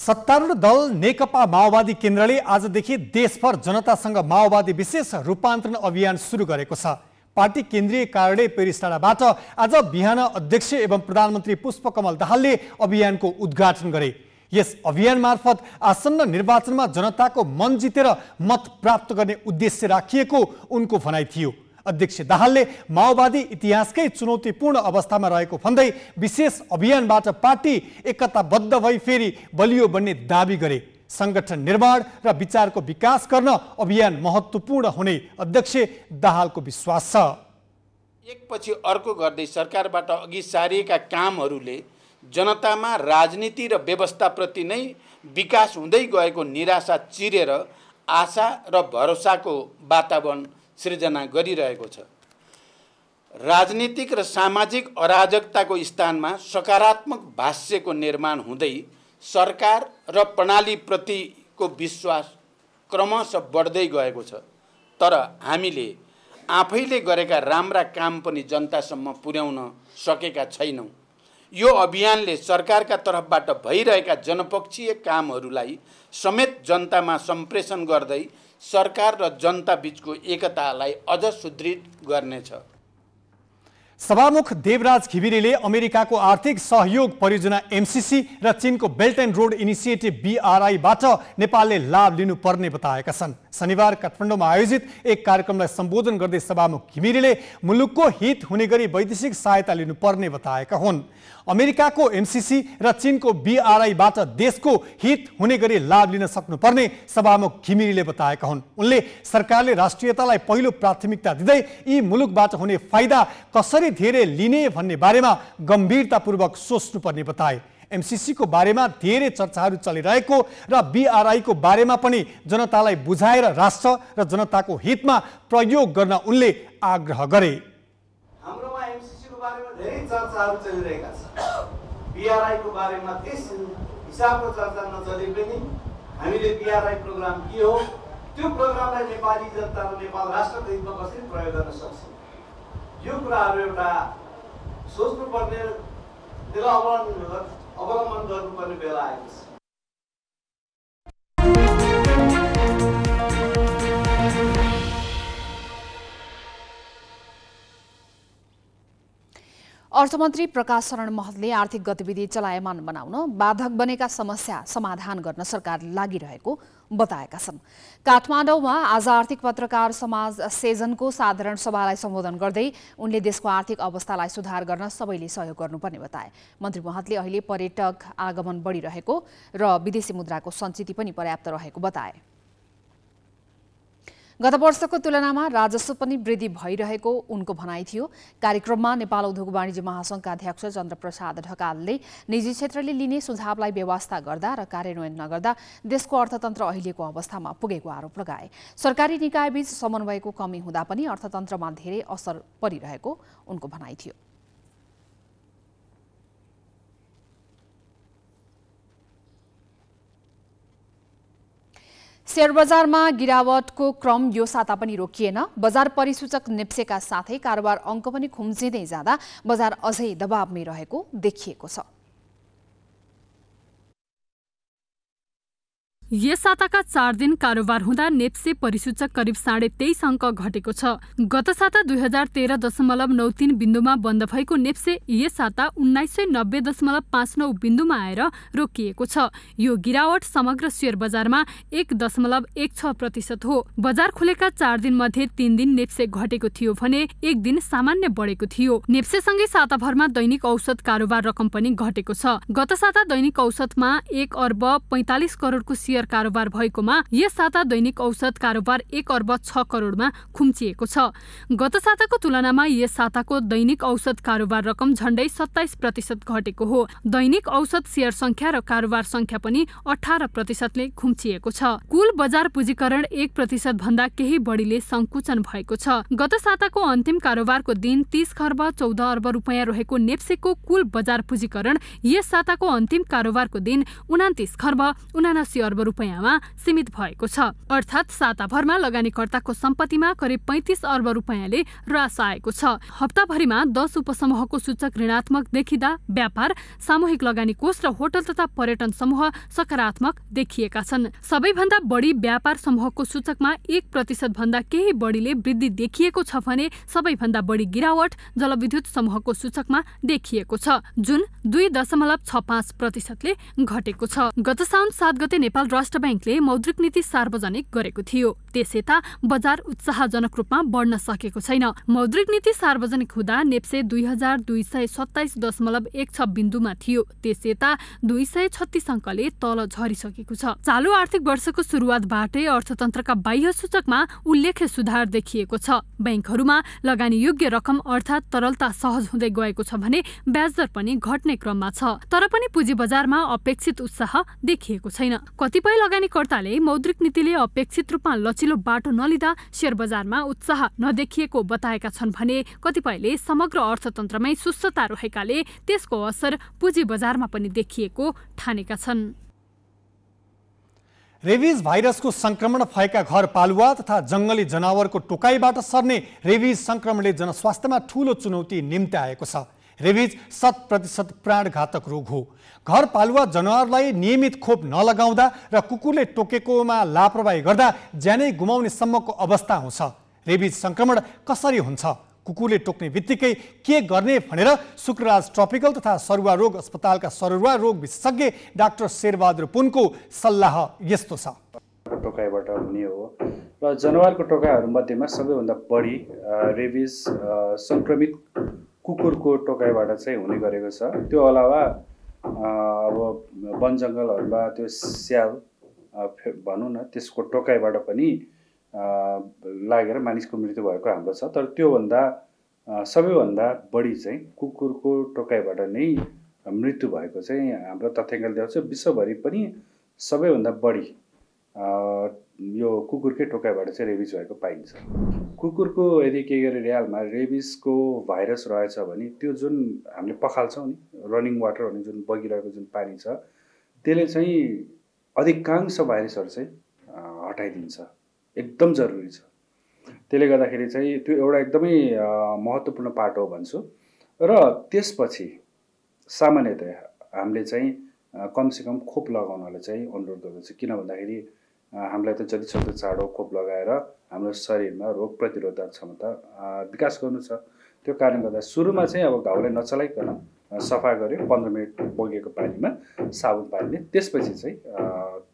[SPEAKER 1] सत्तारूढ दल नेकपा माओवादी केन्द्रले आजदेखि देशभर जनतासँग माओवादी विशेष रूपान्तरण अभियान सुरु गरेको छ पार्टी केन्द्रीय कार्यालय पेरिस डाँडाबाट आज बिहान अध्यक्ष एवं प्रधानमन्त्री पुष्पकमल दाहालले अभियानको उद्घाटन गरे यस अभियान मार्फत आसन्न निर्वाचनमा जनताको मन जितेर मत प्राप्त गर्ने उद्देश्य राखिएको उनको भनाइ थियो अध्यक्ष दाहालले माओवादी इतिहासकै चुनौतीपूर्ण अवस्थामा रहेको भन्दै विशेष अभियानबाट पार्टी एकताबद्ध भई फेरि बलियो बन्ने दावी गरे सङ्गठन निर्माण र विचारको विकास गर्न अभियान महत्त्वपूर्ण हुने अध्यक्ष दाहालको विश्वास छ
[SPEAKER 5] एकपछि अर्को गर्दै सरकारबाट अघि सारिएका कामहरूले जनतामा राजनीति र व्यवस्थाप्रति नै विकास हुँदै गएको निराशा चिरेर आशा र भरोसाको वातावरण सृजना गरिरहेको छ राजनीतिक र सामाजिक अराजकताको स्थानमा सकारात्मक भाष्यको निर्माण हुँदै सरकार र प्रणालीप्रतिको विश्वास क्रमशः बढ्दै गएको छ तर हामीले आफैले गरेका राम्रा काम पनि जनतासम्म पुर्याउन सकेका छैनौँ यो अभियानले सरकारका तर्फबाट भइरहेका जनपक्षीय कामहरूलाई समेत जनतामा सम्प्रेषण गर्दै सरकार र जनताबीचको एकतालाई अझ सुदृढ गर्नेछ
[SPEAKER 1] सभामुख देवराज घिमिरेले अमेरिकाको आर्थिक सहयोग परियोजना एमसिसी र चीनको बेल्ट एन्ड रोड इनिसिएटिभ बिआरआईबाट नेपालले लाभ लिनुपर्ने बताएका छन् शनिबार काठमाडौँमा आयोजित एक कार्यक्रमलाई सम्बोधन गर्दै सभामुख घिमिरेले मुलुकको हित हुने गरी वैदेशिक सहायता लिनुपर्ने बताएका हुन् अमेरिकाको एमसिसी र चिनको बिआरआईबाट देशको हित हुने गरी लाभ लिन सक्नुपर्ने सभामुख घिमिरेले बताएका हुन् उनले सरकारले राष्ट्रियतालाई पहिलो प्राथमिकता दिँदै यी मुलुकबाट हुने फाइदा कसरी धेरै लिने भन्ने बारेमा गम्भीरतापूर्वक सोच्नुपर्ने बताए एमसिसीको बारेमा धेरै चर्चाहरू चलिरहेको र बिआरआईको बारेमा पनि जनतालाई बुझाएर राष्ट्र र जनताको हितमा प्रयोग गर्न उनले आग्रह गरे हाम्रोमा एमसिसीको बारेमा धेरै चर्चाहरू चलिरहेका छन् बिआरआईको बारेमा त्यस हिसाबको चर्चा नचले पनि हामीले बिआरआई प्रोग्राम के हो त्यो प्रोग्रामलाई नेपाली जनता र नेपाल राष्ट्रको हितमा कसरी प्रयोग गर्न सक्छ यो कुराहरू एउटा सोच्नुपर्ने त्यसलाई अवलम्बन अवलम्बन गर्नुपर्ने बेला आएको छ
[SPEAKER 2] अर्थमन्त्री प्रकाश शरण महतले आर्थिक गतिविधि चलायमान बनाउन बाधक बनेका समस्या समाधान गर्न सरकार लागिरहेको बताएका छन् काठमाडौँमा आज आर्थिक पत्रकार समाज सेजनको साधारण सभालाई सम्बोधन गर्दै उनले देशको आर्थिक अवस्थालाई सुधार गर्न सबैले सहयोग गर्नुपर्ने बताए मन्त्री महतले अहिले पर्यटक आगमन बढिरहेको र विदेशी मुद्राको सञ्चिति पनि पर्याप्त रहेको बताए गत वर्षको तुलनामा राजस्व पनि वृद्धि भइरहेको उनको भनाइ थियो कार्यक्रममा नेपाल उद्योग वाणिज्य महासंघका अध्यक्ष चन्द्रप्रसाद ढकालले निजी क्षेत्रले लिने सुझावलाई व्यवस्था गर्दा र कार्यान्वयन नगर्दा देशको अर्थतन्त्र अहिलेको अवस्थामा पुगेको आरोप लगाए सरकारी निकायबीच समन्वयको कमी हुँदा पनि अर्थतन्त्रमा धेरै असर परिरहेको उनको भनाइ थियो शेयर बजारमा गिरावटको क्रम यो साता पनि रोकिएन बजार परिसूचक नेप्सेका साथै कारोबार अङ्क पनि खुम्चिँदै जाँदा बजार अझै दबावमै रहेको देखिएको छ
[SPEAKER 7] यस साताका चार दिन कारोबार हुँदा नेप्से परिसूचक करिब साढे तेइस अङ्क घटेको छ गत साता दुई हजार तेह्र दशमलव नौ तिन बिन्दुमा बन्द भएको नेप्से यस साता उन्नाइस सय नब्बे दशमलव पाँच नौ बिन्दुमा आएर रोकिएको छ यो गिरावट समग्र सेयर बजारमा एक दशमलव एक छ प्रतिशत हो बजार खुलेका चार दिन मध्ये तीन दिन नेप्से घटेको थियो भने एक दिन सामान्य बढेको थियो नेप्सेसँगै साताभरमा दैनिक औषध कारोबार रकम पनि घटेको छ गत साता दैनिक औषधमा एक अर्ब पैँतालिस करोडको सेयर कारोबार भएकोमा यस साता दैनिक औसत कारोबार एक अर्ब छ करोडमा खुम्चिएको छ गत साताको तुलनामा यस साताको दैनिक औसत कारोबार रकम झण्डै सत्ताइस प्रतिशत घटेको हो दैनिक औसत सेयर संख्या र कारोबार संख्या पनि अठार प्रतिशतले खुम्चिएको छ कुल बजार पुँजीकरण एक प्रतिशत भन्दा केही बढीले संकुचन भएको छ गत साताको अन्तिम कारोबारको दिन तीस खर्ब चौध अर्ब रुपियाँ रहेको नेप्सेको कुल बजार पुँजीकरण यस साताको अन्तिम कारोबारको दिन उनातिस खर्ब उनासी अर्ब रुपियाँमा सीमित भएको छ अर्थात् साताभरमा लगानीकर्ताको सम्पत्तिमा करिब पैँतिस अर्ब रुपियाँले ह्रास आएको छ हप्ताभरिमा दस उपसमूहको सूचक ऋणात्मक देखिँदा व्यापार सामूहिक लगानी कोष र होटल तथा पर्यटन समूह सकारात्मक देखिएका छन् सबैभन्दा बढी व्यापार समूहको सूचकमा एक प्रतिशत भन्दा केही बढीले वृद्धि देखिएको छ भने सबैभन्दा बढी गिरावट जलविद्युत समूहको सूचकमा देखिएको छ जुन दुई दशमलव छ पाँच प्रतिशतले घटेको छ गत साउन सात गते नेपाल राष्ट्र ब्याङ्कले मौद्रिक नीति सार्वजनिक गरेको थियो त्यस यता बजार उत्साहजनक रूपमा बढ्न सकेको छैन मौद्रिक नीति सार्वजनिक हुँदा नेप्से दुई हजार दुई सय सत्ताइस दशमलव एक छ बिन्दुमा थियो त्यसयता दुई सय छत्तिस अङ्कले तल झरिसकेको छ चालु आर्थिक वर्षको सुरुवातबाटै अर्थतन्त्रका बाह्य सूचकमा उल्लेख्य सुधार देखिएको छ ब्याङ्कहरूमा योग्य रकम अर्थात् तरलता सहज हुँदै गएको छ भने ब्याजदर पनि घट्ने क्रममा छ तर पनि पुँजी बजारमा अपेक्षित उत्साह देखिएको छैन कति कतिपय लगानीकर्ताले मौद्रिक नीतिले अपेक्षित रूपमा लचिलो बाटो नलिँदा सेयर बजारमा उत्साह नदेखिएको बताएका छन् भने कतिपयले समग्र अर्थतन्त्रमै सुस्थता रहेकाले त्यसको असर पुँजी बजारमा पनि देखिएको ठानेका छन्
[SPEAKER 1] रेबिज भाइरसको संक्रमण भएका घर पालुवा तथा जङ्गली जनावरको टोकाइबाट सर्ने रेबिज संक्रमणले जनस्वास्थ्यमा ठूलो चुनौती निम्त्याएको छ रेबिज शत प्रतिशत प्राणघातक रोग हो घरपालुवा जनावरलाई नियमित खोप नलगाउँदा र कुकुरले टोकेकोमा लापरवाही गर्दा ज्यानै गुमाउने सम्मको अवस्था हुन्छ रेबिज सङ्क्रमण कसरी हुन्छ कुकुरले टोक्ने बित्तिकै के गर्ने भनेर शुक्रराज ट्रपिकल तथा सरुवा रोग अस्पतालका सरुवा रोग विशेषज्ञ डाक्टर शेरबहादुर पुनको सल्लाह यस्तो छ
[SPEAKER 4] टोकाइबाट हुने हो र जनावरको टोकाइहरूमध्येमा सबैभन्दा बढी रेबिज सङ्क्रमित कुकुरको टोकाइबाट चाहिँ हुने गरेको छ त्यो अलावा अब वन जङ्गलहरूमा त्यो स्याल भनौँ न त्यसको टोकाइबाट पनि लागेर मानिसको मृत्यु भएको हाम्रो छ तर त्योभन्दा सबैभन्दा बढी चाहिँ कुकुरको टोकाइबाट नै मृत्यु भएको चाहिँ हाम्रो तथ्याङ्कले देखाउँछ विश्वभरि पनि सबैभन्दा बढी यो कुकुरकै टोकाइबाट चाहिँ रेबिज भएको पाइन्छ कुकुरको यदि के गरे रियालमा रेबिसको भाइरस रहेछ भने त्यो जुन हामीले पखाल्छौँ नि रनिङ वाटर भन्ने जुन बगिरहेको जुन पानी छ त्यसले चाहिँ अधिकांश भाइरसहरू चाहिँ हटाइदिन्छ एकदम जरुरी छ त्यसले गर्दाखेरि चाहिँ त्यो एउटा एकदमै महत्त्वपूर्ण पार्ट हो भन्छु र त्यसपछि सामान्यतया हामीले चाहिँ कमसेकम खोप लगाउनलाई चाहिँ अनुरोध गर्दछु किन भन्दाखेरि हामीलाई त सक्दो चाँडो खोप लगाएर हाम्रो शरीरमा रोग प्रतिरोधक क्षमता विकास गर्नु छ त्यो कारणले गर्दा सुरुमा चाहिँ अब घाउलाई नचलाइकन सफा गऱ्यो पन्ध्र मिनट बगेको पानीमा साबुन पानीले त्यसपछि चाहिँ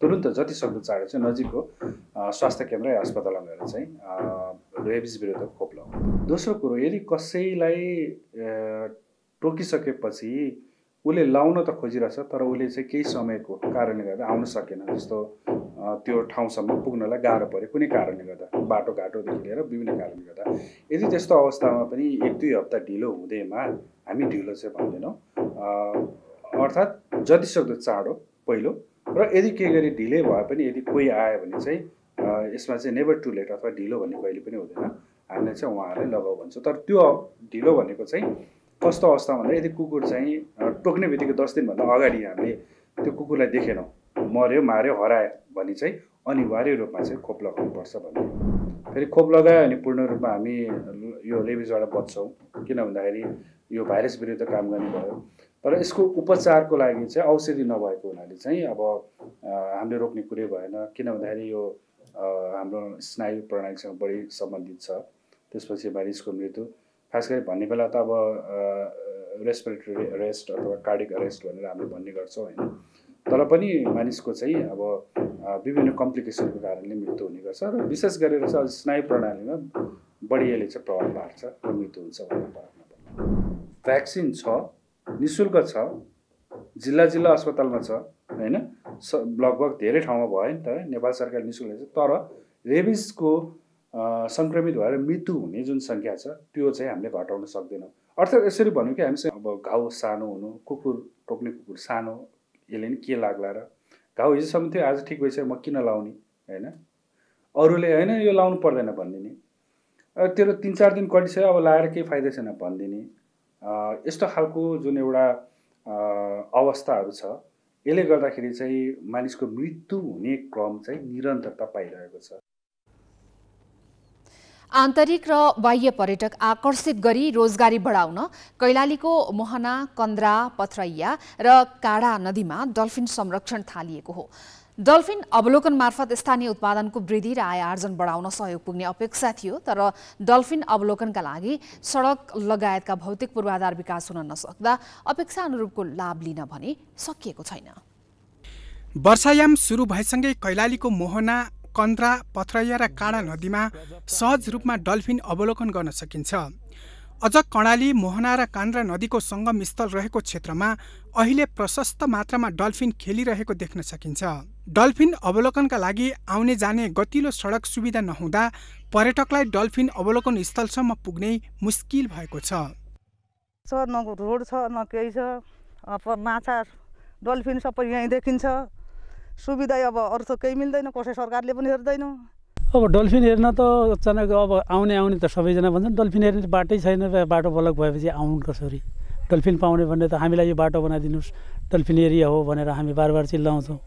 [SPEAKER 4] तुरुन्त जति सक्दो चाँडो चाहिँ नजिकको स्वास्थ्य केन्द्र या अस्पतालमा गएर चाहिँ रेबिज विरुद्ध खोप लगाउनु दोस्रो कुरो यदि कसैलाई टोकिसकेपछि उसले लाउन त खोजिरहेछ तर उसले चाहिँ केही समयको कारणले गर्दा आउन सकेन जस्तो त्यो ठाउँसम्म पुग्नलाई गाह्रो पऱ्यो कुनै कारणले गर्दा बाटोघाटोदेखि लिएर विभिन्न कारणले गर्दा यदि त्यस्तो अवस्थामा पनि एक दुई हप्ता ढिलो हुँदैमा हामी ढिलो चाहिँ भन्दैनौँ अर्थात् जतिसक्दो चाँडो पहिलो र यदि के गरी ढिलै भए पनि यदि कोही आयो भने चाहिँ यसमा चाहिँ नेभर टु लेट अथवा ढिलो भन्ने कहिले पनि हुँदैन हामीले चाहिँ उहाँहरूलाई लगाऊ भन्छौँ तर त्यो ढिलो भनेको चाहिँ कस्तो अवस्था भन्दा यदि कुकुर चाहिँ टोक्ने बित्तिकै दस दिनभन्दा अगाडि हामीले त्यो कुकुरलाई देखेनौँ मऱ्यो माऱ्यो हरायो भने चाहिँ अनिवार्य रूपमा चाहिँ खोप लगाउनुपर्छ भन्ने फेरि खोप लगायो भने पूर्ण रूपमा हामी यो रेबिजबाट बच्छौँ किन भन्दाखेरि यो भाइरस विरुद्ध काम गर्ने भयो तर यसको उपचारको लागि चाहिँ औषधि नभएको हुनाले चाहिँ अब हामीले रोक्ने कुरै भएन किन भन्दाखेरि यो हाम्रो स्नायु प्रणालीसँग बढी सम्बन्धित छ त्यसपछि भाइरसको मृत्यु खास गरी भन्ने बेला त अब रेस्पिरेटरी रेस्ट अथवा कार्डिक अरेस्ट भनेर हामीले भन्ने गर्छौँ होइन तर पनि मानिसको चाहिँ अब विभिन्न कम्प्लिकेसनको कारणले मृत्यु हुने गर्छ र विशेष गरेर चाहिँ स्नायु प्रणालीमा बढी अहिले चाहिँ प्रभाव पार्छ र मृत्यु हुन्छ भनेर भ्याक्सिन छ नि शुल्क छ जिल्ला जिल्ला अस्पतालमा छ होइन स लगभग धेरै ठाउँमा भयो नि त नेपाल सरकार नि शुल्क तर रेबिसको सङ्क्रमित भएर मृत्यु हुने जुन सङ्ख्या छ त्यो चाहिँ हामीले घटाउन सक्दैनौँ अर्थात् यसरी भन्यो कि हामीसँग अब घाउ सानो हुनु कुकुर टोक्ने कुकुर सानो यसले नि के लाग्ला र घाउ हिजोसम्म थियो आज ठिक भइसक्यो म किन लाउने होइन अरूले होइन यो लाउनु पर्दैन भनिदिने तेरो तिन चार दिन कटिसक्यो अब लाएर केही फाइदा छैन भनिदिने यस्तो खालको जुन एउटा अवस्थाहरू छ यसले गर्दाखेरि चाहिँ मानिसको मृत्यु हुने क्रम चाहिँ निरन्तरता पाइरहेको
[SPEAKER 10] छ
[SPEAKER 2] आन्तरिक र बाह्य पर्यटक आकर्षित गरी रोजगारी बढाउन कैलालीको मोहना कन्द्रा पथरैया र काडा नदीमा डल्फिन संरक्षण थालिएको हो डल्फिन अवलोकन मार्फत स्थानीय उत्पादनको वृद्धि र आय आर्जन बढाउन सहयोग पुग्ने अपेक्षा थियो तर डल्फिन अवलोकनका लागि सडक लगायतका भौतिक पूर्वाधार विकास हुन नसक्दा अपेक्षा अनुरूपको लाभ लिन भने सकिएको छैन
[SPEAKER 6] वर्षायाम सुरु भएसँगै कैलालीको मोहना कन्द्रा पथरैया र काँडा नदीमा सहज रूपमा डल्फिन अवलोकन गर्न सकिन्छ अझ कर्णाली मोहना र कान्द्रा नदीको सङ्गम स्थल रहेको क्षेत्रमा अहिले प्रशस्त मात्रामा डल्फिन खेलिरहेको देख्न सकिन्छ डल्फिन अवलोकनका लागि आउने जाने गतिलो सडक सुविधा नहुँदा पर्यटकलाई डल्फिन अवलोकन स्थलसम्म पुग्ने मुस्किल भएको छ
[SPEAKER 9] न रोड छ न केही छ माछा डल्फिन सबै यहीँ देखिन्छ सुविधा अब अरू त केही मिल्दैन कसै सरकारले पनि हेर्दैन
[SPEAKER 6] अब डल्फिन हेर्न त अचानक अब आउने आउने त सबैजना भन्छन् डल्फिन हेर्ने बाटै छैन बाटो बलक भएपछि आउन् कसरी डल्फिन पाउने भन्ने त हामीलाई यो बाटो बनाइदिनुहोस् डल्फिन एरिया हो भनेर हामी बार बार चिल्लाउँछौँ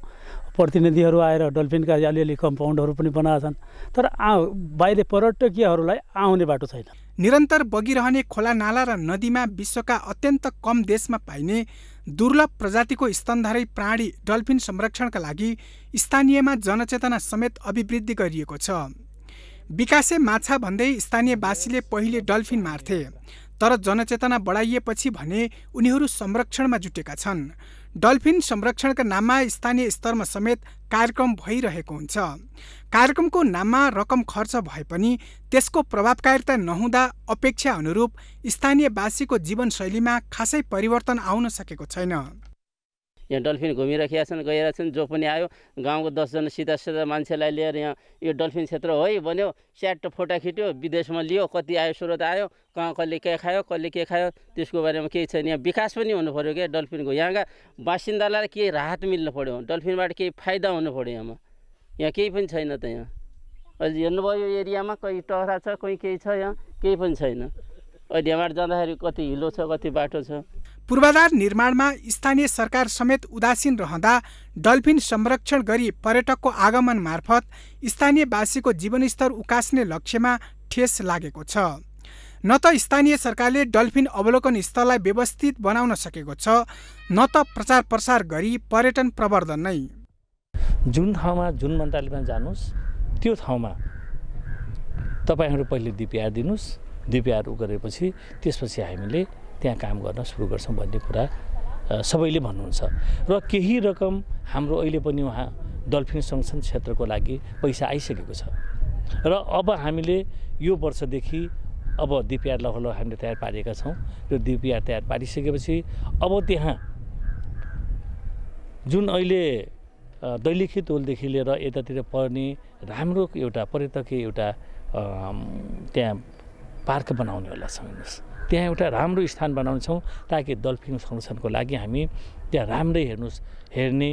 [SPEAKER 6] प्रतिनिधिहरू आएर डल्फिनका अलिअलि कम्पाउन्डहरू पनि बनाएछन् तर आ बाहिर पर्यटकीयहरूलाई आउने बाटो छैन निरन्तर बगिरहने खोला नाला र नदीमा विश्वका अत्यन्त कम देशमा पाइने दुर्लभ प्रजातिको स्तनधारी प्राणी डल्फिन संरक्षणका लागि स्थानीयमा जनचेतना समेत अभिवृद्धि गरिएको छ विकासे माछा भन्दै स्थानीयवासीले पहिले डल्फिन मार्थे तर जनचेतना बढाइएपछि भने उनीहरू संरक्षणमा जुटेका छन् डल्फिन संरक्षणका नाममा स्थानीय स्तरमा समेत कार्यक्रम भइरहेको हुन्छ कार्यक्रमको नाममा रकम खर्च भए पनि त्यसको प्रभावकारिता नहुँदा अपेक्षा अनुरूप स्थानीयवासीको जीवनशैलीमा खासै परिवर्तन आउन सकेको छैन
[SPEAKER 11] यहाँ डल्फिन घुमिराखेका छन् गइरहेका छन् जो पनि आयो गाउँको दसजना सिधा सिधा मान्छेलाई लिएर यहाँ यो डल्फिन क्षेत्र है भन्यो स्याट फोटा खिट्यो विदेशमा लियो कति आयो स्रोत आयो कहाँ कसले के खायो कसले के खायो त्यसको बारेमा केही छैन यहाँ विकास पनि हुनु पऱ्यो क्या डल्फिनको यहाँका बासिन्दालाई केही राहत मिल्नु पऱ्यो डल्फिनबाट केही फाइदा हुनु पऱ्यो यहाँमा यहाँ केही पनि छैन त यहाँ अहिले हेर्नुभयो यो एरियामा कहीँ टहरा छ कहीँ केही छ यहाँ केही पनि छैन ढेमाड जाँदाखेरि कति हिलो छ कति बाटो छ
[SPEAKER 6] पूर्वाधार निर्माणमा स्थानीय सरकार समेत उदासीन रहँदा डल्फिन संरक्षण गरी पर्यटकको आगमन मार्फत स्थानीयवासीको जीवनस्तर उकास्ने लक्ष्यमा ठेस लागेको छ न त स्थानीय सरकारले डल्फिन अवलोकन स्थललाई व्यवस्थित बनाउन सकेको छ न त प्रचार प्रसार गरी पर्यटन प्रवर्धन नै जुन ठाउँमा जुन मन्त्रालयमा जानुहोस् त्यो ठाउँमा
[SPEAKER 8] तपाईँहरू पहिले दिप्यार दिनुहोस् दुई उ गरेपछि त्यसपछि हामीले त्यहाँ काम गर्न सुरु गर्छौँ भन्ने कुरा सबैले भन्नुहुन्छ र केही रकम हाम्रो अहिले पनि उहाँ डल्फिन संरक्षण क्षेत्रको लागि पैसा आइसकेको छ र अब हामीले यो वर्षदेखि अब डिपिआर लहलो हामीले तयार पारेका छौँ यो डिपिआर तयार पारिसकेपछि अब त्यहाँ जुन अहिले दैलेखी टोलदेखि लिएर यतातिर पर्ने राम्रो एउटा पर्यटकीय एउटा त्यहाँ पार्क बनाउने होला सम्झिनुहोस् त्यहाँ एउटा राम्रो स्थान बनाउनेछौँ ताकि डल्फिन संरक्षणको लागि हामी त्यहाँ राम्रै हेर्नुहोस्
[SPEAKER 6] हेर्ने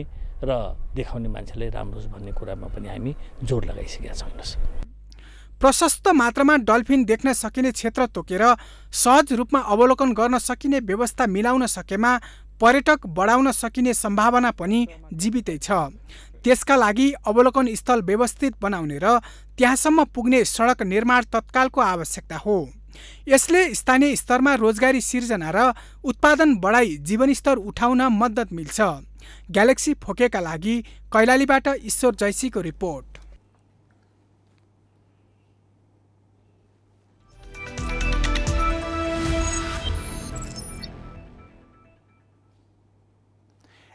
[SPEAKER 6] र देखाउने मान्छेलाई राम्रो होस् भन्ने कुरामा पनि हामी जोड लगाइसकेका छौँ प्रशस्त मात्रामा डल्फिन देख्न सकिने क्षेत्र तोकेर सहज रूपमा अवलोकन गर्न सकिने व्यवस्था मिलाउन सकेमा पर्यटक बढाउन सकिने सम्भावना पनि जीवितै छ त्यसका लागि अवलोकन स्थल व्यवस्थित बनाउने र त्यहाँसम्म पुग्ने सडक निर्माण तत्कालको आवश्यकता हो यसले स्थानीय स्तरमा रोजगारी सिर्जना र उत्पादन बढाई जीवनस्तर उठाउन मद्दत मिल्छ ग्यालेक्सी फोकेका लागि कैलालीबाट ईश्वर जैसीको रिपोर्ट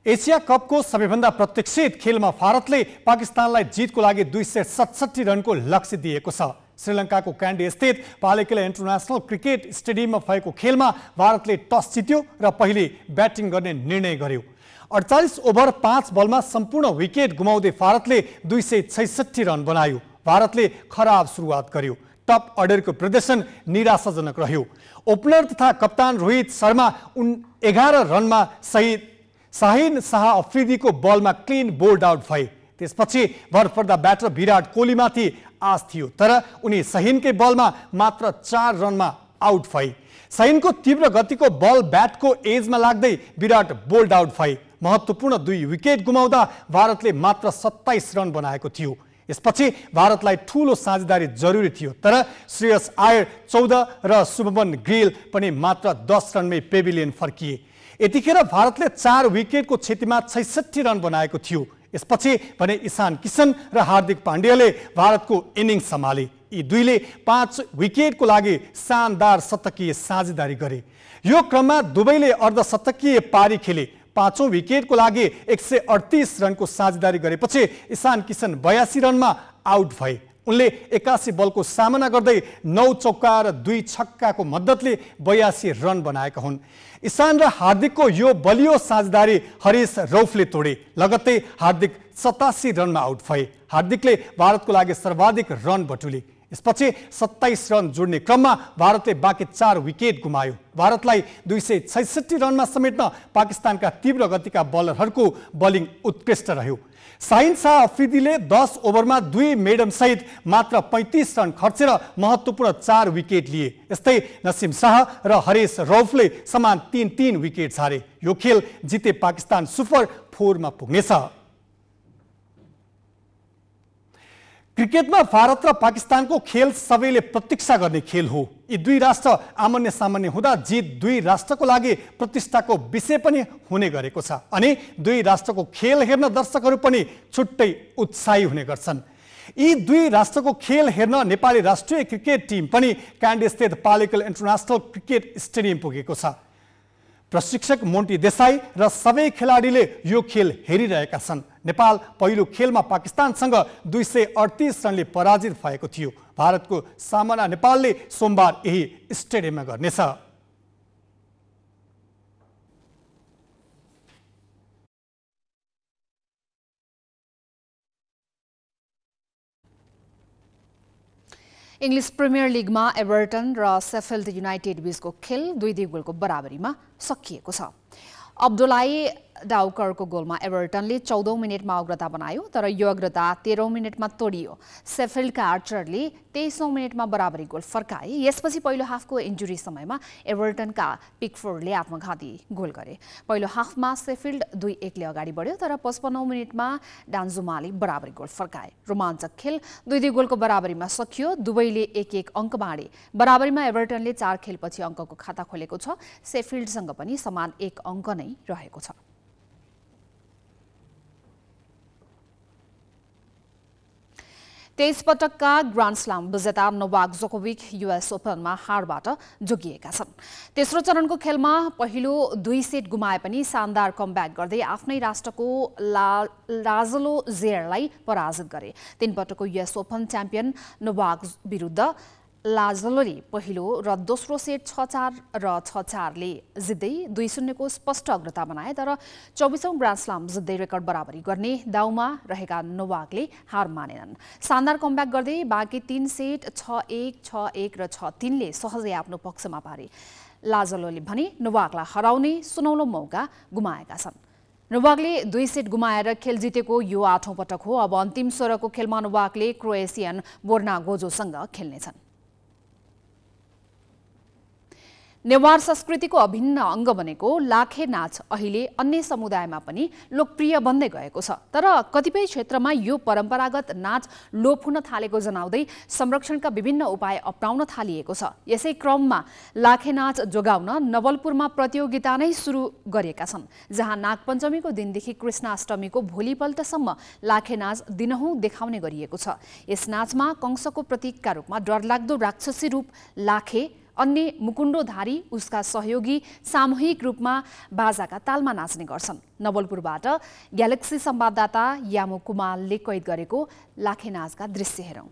[SPEAKER 1] एसिया कपको सबैभन्दा प्रतीक्षित खेलमा भारतले पाकिस्तानलाई जितको लागि दुई सय सतसट्ठी रनको लक्ष्य दिएको छ श्रीलङ्काको क्यान्डी स्थित पालेकिला इन्टरनेसनल क्रिकेट स्टेडियममा भएको खेलमा भारतले टस जित्यो र पहिले ब्याटिङ गर्ने निर्णय गर्यो अडचालिस ओभर पाँच बलमा सम्पूर्ण विकेट गुमाउँदै भारतले दुई सय छैसठी रन बनायो भारतले खराब सुरुवात गर्यो टप अर्डरको प्रदर्शन निराशाजनक रह्यो ओपनर तथा कप्तान रोहित शर्मा उन एघार रनमा सहित शाहीन शाह अफ्रिदीको बलमा क्लिन बोल्ड आउट भए त्यसपछि भर पर्दा ब्याटर विराट कोहलीमाथि आश थियो तर उनी सहिनकै बलमा मात्र चार रनमा आउट भए सहिनको तीव्र गतिको बल ब्याटको एजमा लाग्दै विराट बोल्ड आउट भए महत्त्वपूर्ण दुई विकेट गुमाउँदा भारतले मात्र सत्ताइस रन बनाएको थियो यसपछि भारतलाई ठूलो साझेदारी जरुरी थियो तर श्रेयस आयर चौध र शुभमन गिल पनि मात्र दस रनमै पेभिलियन फर्किए यतिखेर भारतले चार विकेटको क्षतिमा छैसठी रन बनाएको थियो यसपछि भने ईशान किशन र हार्दिक पाण्डेले भारतको इनिङ सम्हाले यी दुईले पाँच विकेटको लागि शानदार शतकीय साझेदारी गरे यो क्रममा दुवैले अर्धशतकीय पारी खेले पाँचौँ विकेटको लागि एक सय अडतिस रनको साझेदारी गरेपछि इशान किशन बयासी रनमा आउट भए उनले एक्कासी बलको सामना गर्दै नौ चौका र दुई छक्काको मद्दतले बयासी रन बनाएका हुन् ईशान र हार्दिकको यो बलियो साझेदारी हरिश रौफले तोडे लगत्तै हार्दिक सतासी रनमा आउट भए हार्दिकले भारतको लागि सर्वाधिक रन बटुले यसपछि सत्ताइस रन जोड्ने क्रममा भारतले बाँकी चार विकेट गुमायो भारतलाई दुई सय छैसठी रनमा समेट्न पाकिस्तानका तीव्र गतिका बलरहरूको बलिङ उत्कृष्ट रह्यो साइन शाह अफ्रिदीले दस ओभरमा दुई मेडमसहित मात्र पैँतिस रन खर्चेर महत्त्वपूर्ण चार विकेट लिए यस्तै नसिम शाह र हरेश रौफले समान तिन तिन विकेट झारे यो खेल जिते पाकिस्तान सुपर फोरमा पुग्नेछ क्रिकेटमा भारत र पाकिस्तानको खेल सबैले प्रतीक्षा गर्ने खेल हो यी दुई राष्ट्र आमान्य सामान्य हुँदा जित दुई राष्ट्रको लागि प्रतिष्ठाको विषय पनि हुने गरेको छ अनि दुई राष्ट्रको खेल हेर्न दर्शकहरू पनि छुट्टै उत्साही हुने गर्छन् यी दुई राष्ट्रको खेल हेर्न नेपाली राष्ट्रिय क्रिकेट टिम पनि काण्डस्थित पालिकल इन्टरनेसनल क्रिकेट स्टेडियम पुगेको छ प्रशिक्षक मोन्टी देसाई र सबै खेलाडीले यो खेल हेरिरहेका छन् नेपाल पहिलो खेलमा पाकिस्तानसँग दुई सय अडतिस रनले पराजित भएको थियो भारतको सामना नेपालले सोमबार यही स्टेडियममा गर्नेछ
[SPEAKER 2] इङ्ग्लिस प्रिमियर लिगमा एभर्टन र सेफिल्ड युनाइटेड बीचको खेल दुई दुई गोलको बराबरीमा सकिएको छ अब्दुलाई डाउकरको गोलमा एभर्टनले चौधौँ मिनटमा अग्रता बनायो तर यो अग्रता तेह्रौँ मिनटमा तोडियो सेफिल्डका आर्चरले तेइसौँ मिनटमा बराबरी गोल फर्काए यसपछि पहिलो हाफको इन्जुरी समयमा एभर्टनका पिकफोर्डले आत्मघाती गोल गरे पहिलो हाफमा सेफिल्ड दुई एकले अगाडि बढ्यो तर पचपन्नौ मिनटमा डान्जुमाले बराबरी गोल फर्काए रोमाञ्चक खेल दुई दुई गोलको बराबरीमा सकियो दुवैले एक एक अङ्क बाँडे बराबरीमा एभर्टनले चार खेलपछि अङ्कको खाता खोलेको छ सेफिल्डसँग पनि समान एक अङ्क नै रहेको छ तेइस पटकका ग्रान्ड स्लाम विजेता नोवाक जोकोविक युएस ओपनमा हारबाट जोगिएका छन् तेस्रो चरणको खेलमा पहिलो दुई सेट गुमाए पनि शानदार कमब्याक गर्दै आफ्नै राष्ट्रको लाजलो जेयरलाई पराजित गरे पटकको युएस ओपन च्याम्पियन नोवाक विरुद्ध लाजलले पहिलो र दोस्रो सेट छ चार र छ चारले जित्दै दुई शून्यको स्पष्ट अग्रता बनाए तर चौबिसौँ ग्रान्डस्लाम जित्दै रेकर्ड बराबरी गर्ने दाउमा रहेका नोवाकले हार मानेनन् शानदार कमब्याक गर्दै बाँकी तीन सेट छ एक छ एक र छ तिनले सहजै आफ्नो पक्षमा पारे लाजलोले भने नोवाकलाई हराउने सुनौलो मौका गुमाएका छन् नोवाकले दुई सेट गुमाएर खेल जितेको यो आठौँ पटक हो अब अन्तिम स्वरको खेलमा नोवाकले क्रोएसियन बोर्ना गोजोसँग खेल्नेछन् नेवार संस्कृतिको अभिन्न अङ्ग बनेको लाखे नाच अहिले अन्य समुदायमा पनि लोकप्रिय बन्दै गएको छ तर कतिपय क्षेत्रमा यो परम्परागत नाच लोप हुन थालेको जनाउँदै संरक्षणका विभिन्न उपाय अप्नाउन थालिएको छ यसै क्रममा लाखे नाच जोगाउन नवलपुरमा प्रतियोगिता नै सुरु गरेका छन् जहाँ नागपञ्चमीको दिनदेखि कृष्ण अष्टमीको भोलिपल्टसम्म लाखे नाच दिनहुँ देखाउने गरिएको छ यस नाचमा कंसको प्रतीकका रूपमा डरलाग्दो राक्षसी रूप लाखे अन्य मुकुण्डोधारी उसका सहयोगी सामूहिक रूपमा बाजाका तालमा नाच्ने गर्छन् नवलपुरबाट ग्यालेक्सी संवाददाता यामो कुमालले कैद गरेको लाखे नाचका दृश्य हेरौँ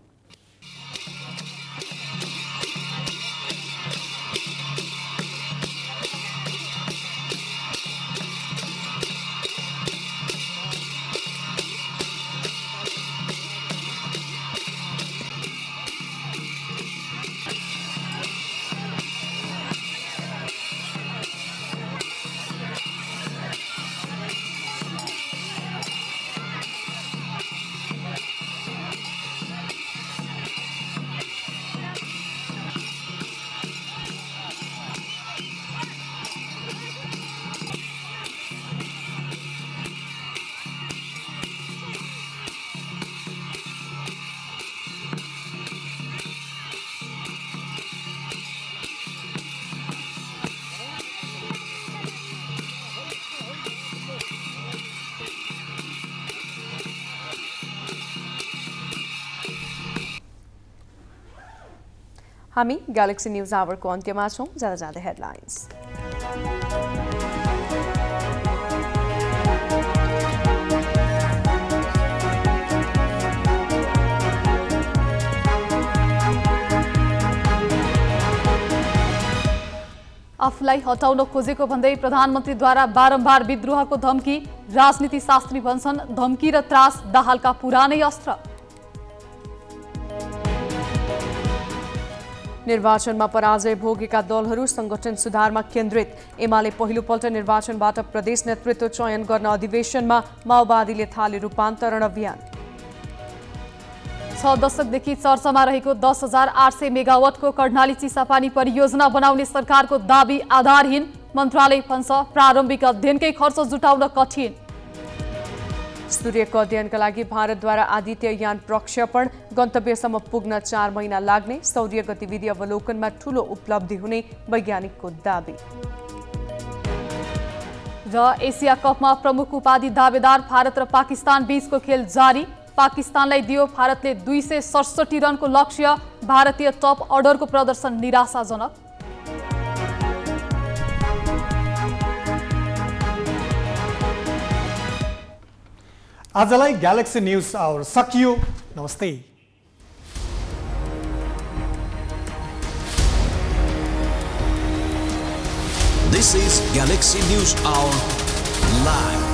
[SPEAKER 9] हामी ग्यालेक्सी न्युज आवरको अन्त्यमा छौँ जाँदा जाँदै हेडलाइन्स
[SPEAKER 10] आफूलाई हटाउन खोजेको भन्दै प्रधानमन्त्रीद्वारा बारम्बार विद्रोहको धम्की राजनीति शास्त्री भन्छन् धम्की र त्रास दाहालका पुरानै अस्त्र
[SPEAKER 9] निर्वाचनमा पराजय भोगेका दलहरू सङ्गठन सुधारमा केन्द्रित एमाले पहिलोपल्ट निर्वाचनबाट प्रदेश नेतृत्व चयन गर्न अधिवेशनमा माओवादीले थाले रूपान्तरण अभियान छ दशकदेखि
[SPEAKER 10] चर्चामा रहेको दस हजार आठ सय मेगावटको कर्णाली चिसापानी परियोजना बनाउने सरकारको दावी आधारहीन मन्त्रालय भन्छ प्रारम्भिक अध्ययनकै खर्च जुटाउन कठिन
[SPEAKER 9] सूर्यको अध्ययनका लागि भारतद्वारा आदित्य यान प्रक्षेपण गन्तव्यसम्म पुग्न चार महिना लाग्ने सौर्य गतिविधि अवलोकनमा ठूलो उपलब्धि हुने वैज्ञानिकको दावी र एसिया कपमा प्रमुख उपाधि
[SPEAKER 10] दावेदार भारत र पाकिस्तान बीचको खेल जारी पाकिस्तानलाई दियो भारतले दुई सय सडसठी रनको लक्ष्य भारतीय टप अर्डरको प्रदर्शन निराशाजनक
[SPEAKER 1] azalai galaxy news hour sakyu namaste this is galaxy news hour live